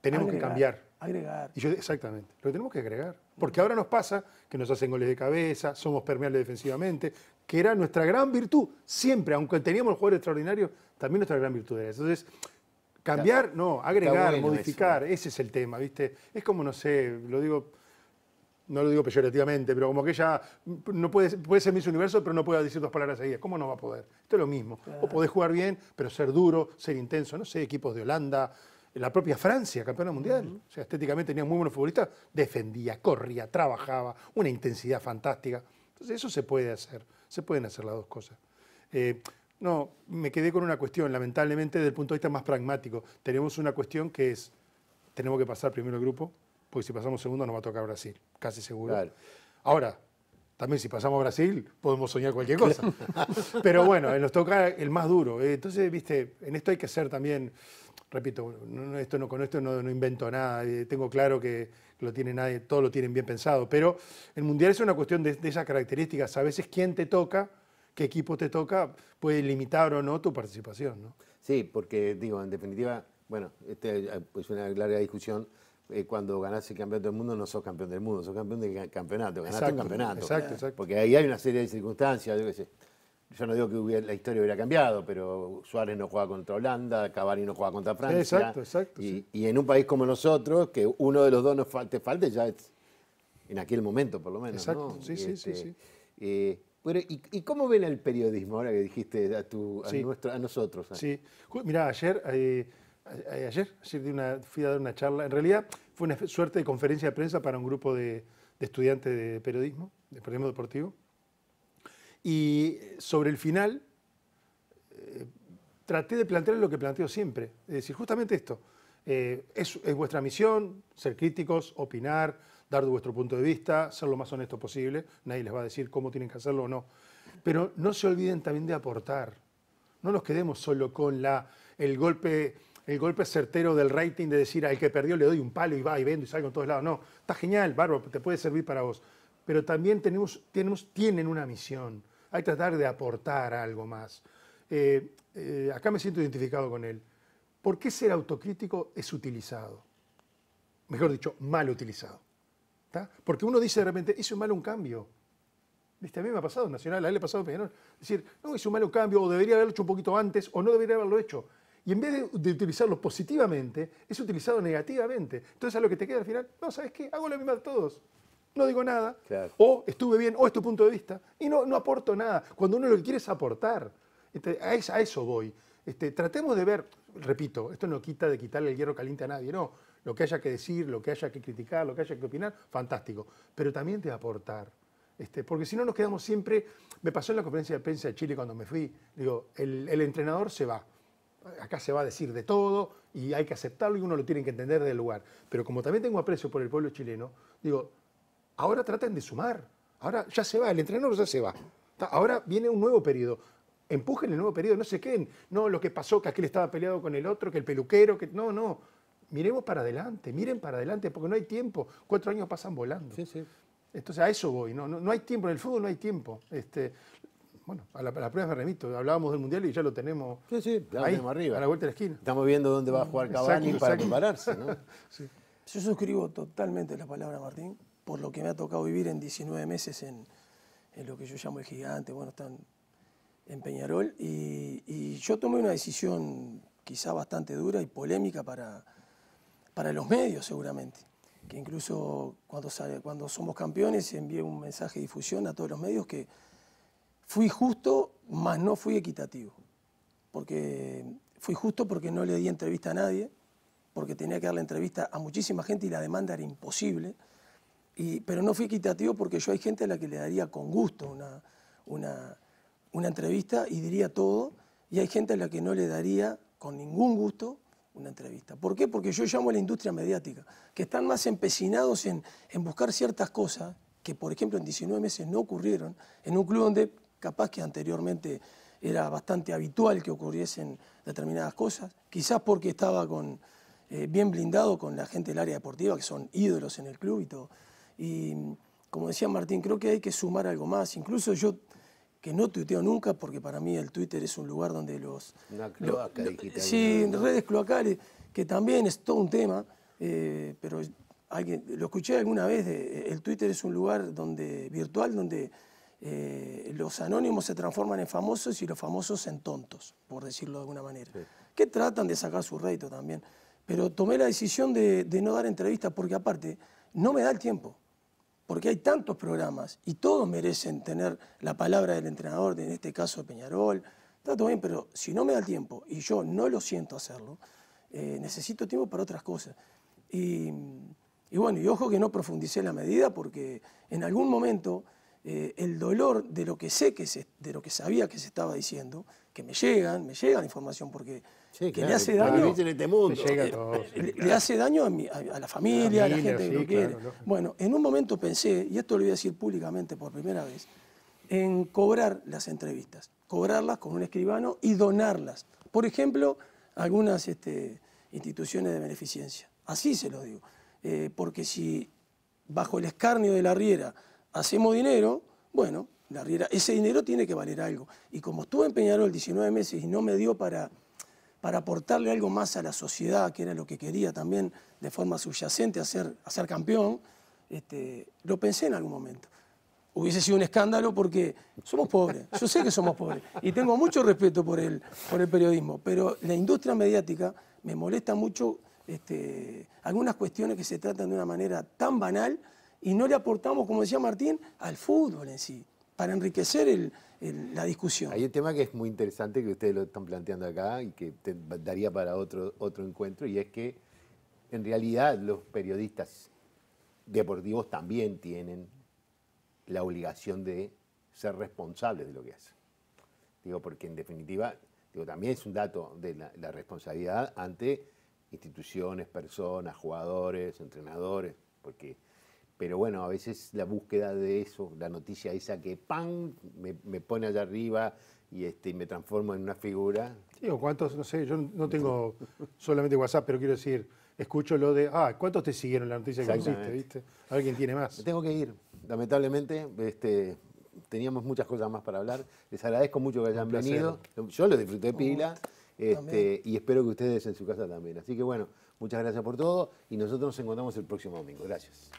tenemos eh, que cambiar. Agregar. exactamente, lo tenemos que agregar. Mm. Porque ahora nos pasa que nos hacen goles de cabeza, somos permeables defensivamente, que era nuestra gran virtud, siempre, aunque teníamos jugadores extraordinarios, también nuestra gran virtud era. Entonces, Cambiar, no, agregar, modificar, ese es el tema, ¿viste? Es como, no sé, lo digo, no lo digo peyorativamente, pero como que ella no puede, puede ser Miss Universo, pero no puede decir dos palabras seguidas. ¿Cómo no va a poder? Esto es lo mismo. O podés jugar bien, pero ser duro, ser intenso, no sé, equipos de Holanda, la propia Francia, campeona mundial. O sea, estéticamente tenía muy buenos futbolistas, defendía, corría, trabajaba, una intensidad fantástica. Entonces, eso se puede hacer, se pueden hacer las dos cosas. Eh, no, me quedé con una cuestión, lamentablemente desde el punto de vista más pragmático. Tenemos una cuestión que es, tenemos que pasar primero el grupo, porque si pasamos segundo nos va a tocar Brasil, casi seguro. Ahora, también si pasamos a Brasil podemos soñar cualquier cosa. Pero bueno, eh, nos toca el más duro. Eh, entonces, viste, en esto hay que ser también, repito, con esto no, invento nada, eh, tengo claro que lo tiene todo lo tienen bien pensado, pero el Mundial es una cuestión de, de esas características. A veces quién te toca qué equipo te toca puede limitar o no tu participación. ¿no? Sí, porque digo, en definitiva, bueno, este, es pues, una larga discusión. Eh, cuando ganás el campeonato del mundo no sos campeón del mundo, sos campeón del campeonato, ganaste campeonato. Exacto, exacto. Porque ahí hay una serie de circunstancias, yo Yo no digo que la historia hubiera cambiado, pero Suárez no juega contra Holanda, Cavani no juega contra Francia. Exacto, exacto. Y, en un país como nosotros, que uno de los dos no falte, falte ya es, en aquel momento por lo menos. Exacto, sí, sí, sí, este, eh, pero, ¿y, cómo ven el periodismo ahora que dijiste a, a, nuestro, a nosotros? Sí, mirá, ayer, eh, ayer, una, fui a dar una charla, en realidad fue una suerte de conferencia de prensa para un grupo de, estudiantes de periodismo, de periodismo deportivo, y sobre el final eh, traté de plantear lo que planteo siempre, es decir, justamente esto, eh, es vuestra misión ser críticos, opinar, dar vuestro punto de vista, ser lo más honesto posible, nadie les va a decir cómo tienen que hacerlo o no. Pero no se olviden también de aportar. No nos quedemos solo con la, el, golpe, el golpe certero del rating de decir al que perdió le doy un palo y va y vendo y salgo con todos lados. No, está genial, bárbaro, te puede servir para vos. Pero también tenemos, tenemos, tienen una misión. Hay que tratar de aportar algo más. Eh, eh, acá me siento identificado con él. ¿Por qué ser autocrítico es utilizado? Mejor dicho, mal utilizado. Porque uno dice de repente, hice un mal un cambio. A mí me ha pasado Nacional, a él le ha pasado Peñarol. Decir, no, hizo un mal un cambio, o debería haberlo hecho un poquito antes, o no debería haberlo hecho. Y en vez de, utilizarlo positivamente, es utilizado negativamente. Entonces a lo que te queda al final, no, ¿sabes qué? Hago lo mismo a todos. No digo nada. O estuve bien, o es tu punto de vista. Y no, no aporto nada. Cuando uno lo quiere es aportar. Este, a, eso, voy. Este, tratemos de ver, repito, esto no quita de quitarle el hierro caliente a nadie, no lo que haya que decir, lo que haya que criticar, lo que haya que opinar, fantástico. Pero también te aportar. Este, porque si no nos quedamos siempre, me pasó en la conferencia de prensa de Chile cuando me fui, digo, el, entrenador se va, acá se va a decir de todo y hay que aceptarlo y uno lo tiene que entender del lugar. Pero como también tengo aprecio por el pueblo chileno, digo, ahora traten de sumar, ahora ya se va, el entrenador ya se va, ahora viene un nuevo periodo, empujen el nuevo periodo, no sé queden, no lo que pasó, que aquel estaba peleado con el otro, que el peluquero, que no, no, miremos para adelante, miren para adelante, porque no hay tiempo, cuatro años pasan volando. Sí, sí. Entonces a eso voy, no, no, hay tiempo, en el fútbol no hay tiempo. Este, bueno, a las pruebas me remito, hablábamos del Mundial y ya lo tenemos sí, sí, arriba. a la vuelta de la esquina. Estamos viendo dónde va a jugar Cavani para compararse. Yo suscribo totalmente la palabra Martín, por lo que me ha tocado vivir en 19 meses en, lo que yo llamo el gigante, bueno, están en Peñarol, y, y yo tomé una decisión quizá bastante dura y polémica para para los medios seguramente, que incluso cuando, cuando somos campeones envié un mensaje de difusión a todos los medios que fui justo, mas no fui equitativo, porque fui justo porque no le di entrevista a nadie, porque tenía que darle entrevista a muchísima gente y la demanda era imposible, y, pero no fui equitativo porque yo hay gente a la que le daría con gusto una, una entrevista y diría todo, y hay gente a la que no le daría con ningún gusto una entrevista. ¿Por qué? Porque yo llamo a la industria mediática, que están más empecinados en, buscar ciertas cosas que, por ejemplo, en 19 meses no ocurrieron, en un club donde capaz que anteriormente era bastante habitual que ocurriesen determinadas cosas, quizás porque estaba con, eh, bien blindado con la gente del área deportiva, que son ídolos en el club y todo. Y como decía Martín, creo que hay que sumar algo más. Incluso yo que no tuiteo nunca porque para mí el Twitter es un lugar donde los... Una cloaca Sí, redes cloacales, que también es todo un tema, eh, pero lo escuché alguna vez, eh, el Twitter es un lugar donde, virtual donde eh, los anónimos se transforman en famosos y los famosos en tontos, por decirlo de alguna manera, que tratan de sacar su rédito también. Pero tomé la decisión de, de no dar entrevistas porque aparte no me da el tiempo porque hay tantos programas y todos merecen tener la palabra del entrenador, en este caso Peñarol. Está todo bien, pero si no me da tiempo y yo no lo siento hacerlo, eh, necesito tiempo para otras cosas. Y, bueno, y ojo que no profundicé la medida porque en algún momento eh, el dolor de lo que sé que de lo que sabía que se estaba diciendo, que me llegan, me llega la información porque le hace daño. le, hace daño a, la familia, a la, gente que lo quiere. Bueno, en un momento pensé, y esto lo voy a decir públicamente por primera vez, en cobrar las entrevistas, cobrarlas con un escribano y donarlas. Por ejemplo, algunas este, instituciones de beneficencia. Así se lo digo. Eh, porque si bajo el escarnio de la riera hacemos dinero, bueno, ese dinero tiene que valer algo. Y como estuve en Peñarol 19 meses y no me dio para, para aportarle algo más a la sociedad, que era lo que quería también de forma subyacente, hacer, hacer campeón, este, lo pensé en algún momento. Hubiese sido un escándalo porque somos pobres, yo sé que somos pobres y tengo mucho respeto por el, por el periodismo, pero la industria mediática me molesta mucho este, algunas cuestiones que se tratan de una manera tan banal y no le aportamos, como decía Martín, al fútbol en sí para enriquecer la discusión. Hay un tema que es muy interesante que ustedes lo están planteando acá y que te daría para otro, otro encuentro y es que en realidad los periodistas deportivos también tienen la obligación de ser responsables de lo que hacen. Digo, porque en definitiva, digo, también es un dato de la, la responsabilidad ante instituciones, personas, jugadores, entrenadores, porque pero bueno, a veces la búsqueda de eso, la noticia esa que ¡pam! me, pone allá arriba y, este, me transformo en una figura. Sí, cuántos, no sé, yo no tengo solamente WhatsApp, pero quiero decir, escucho lo de, ah, ¿cuántos te siguieron la noticia que hiciste? viste? A ver quién tiene más. tengo que ir, lamentablemente, este, teníamos muchas cosas más para hablar. Les agradezco mucho que hayan venido. Yo lo disfruté pila. Este, y espero que ustedes en su casa también. Así que bueno, Muchas gracias por todo y nosotros nos encontramos el próximo domingo. Gracias.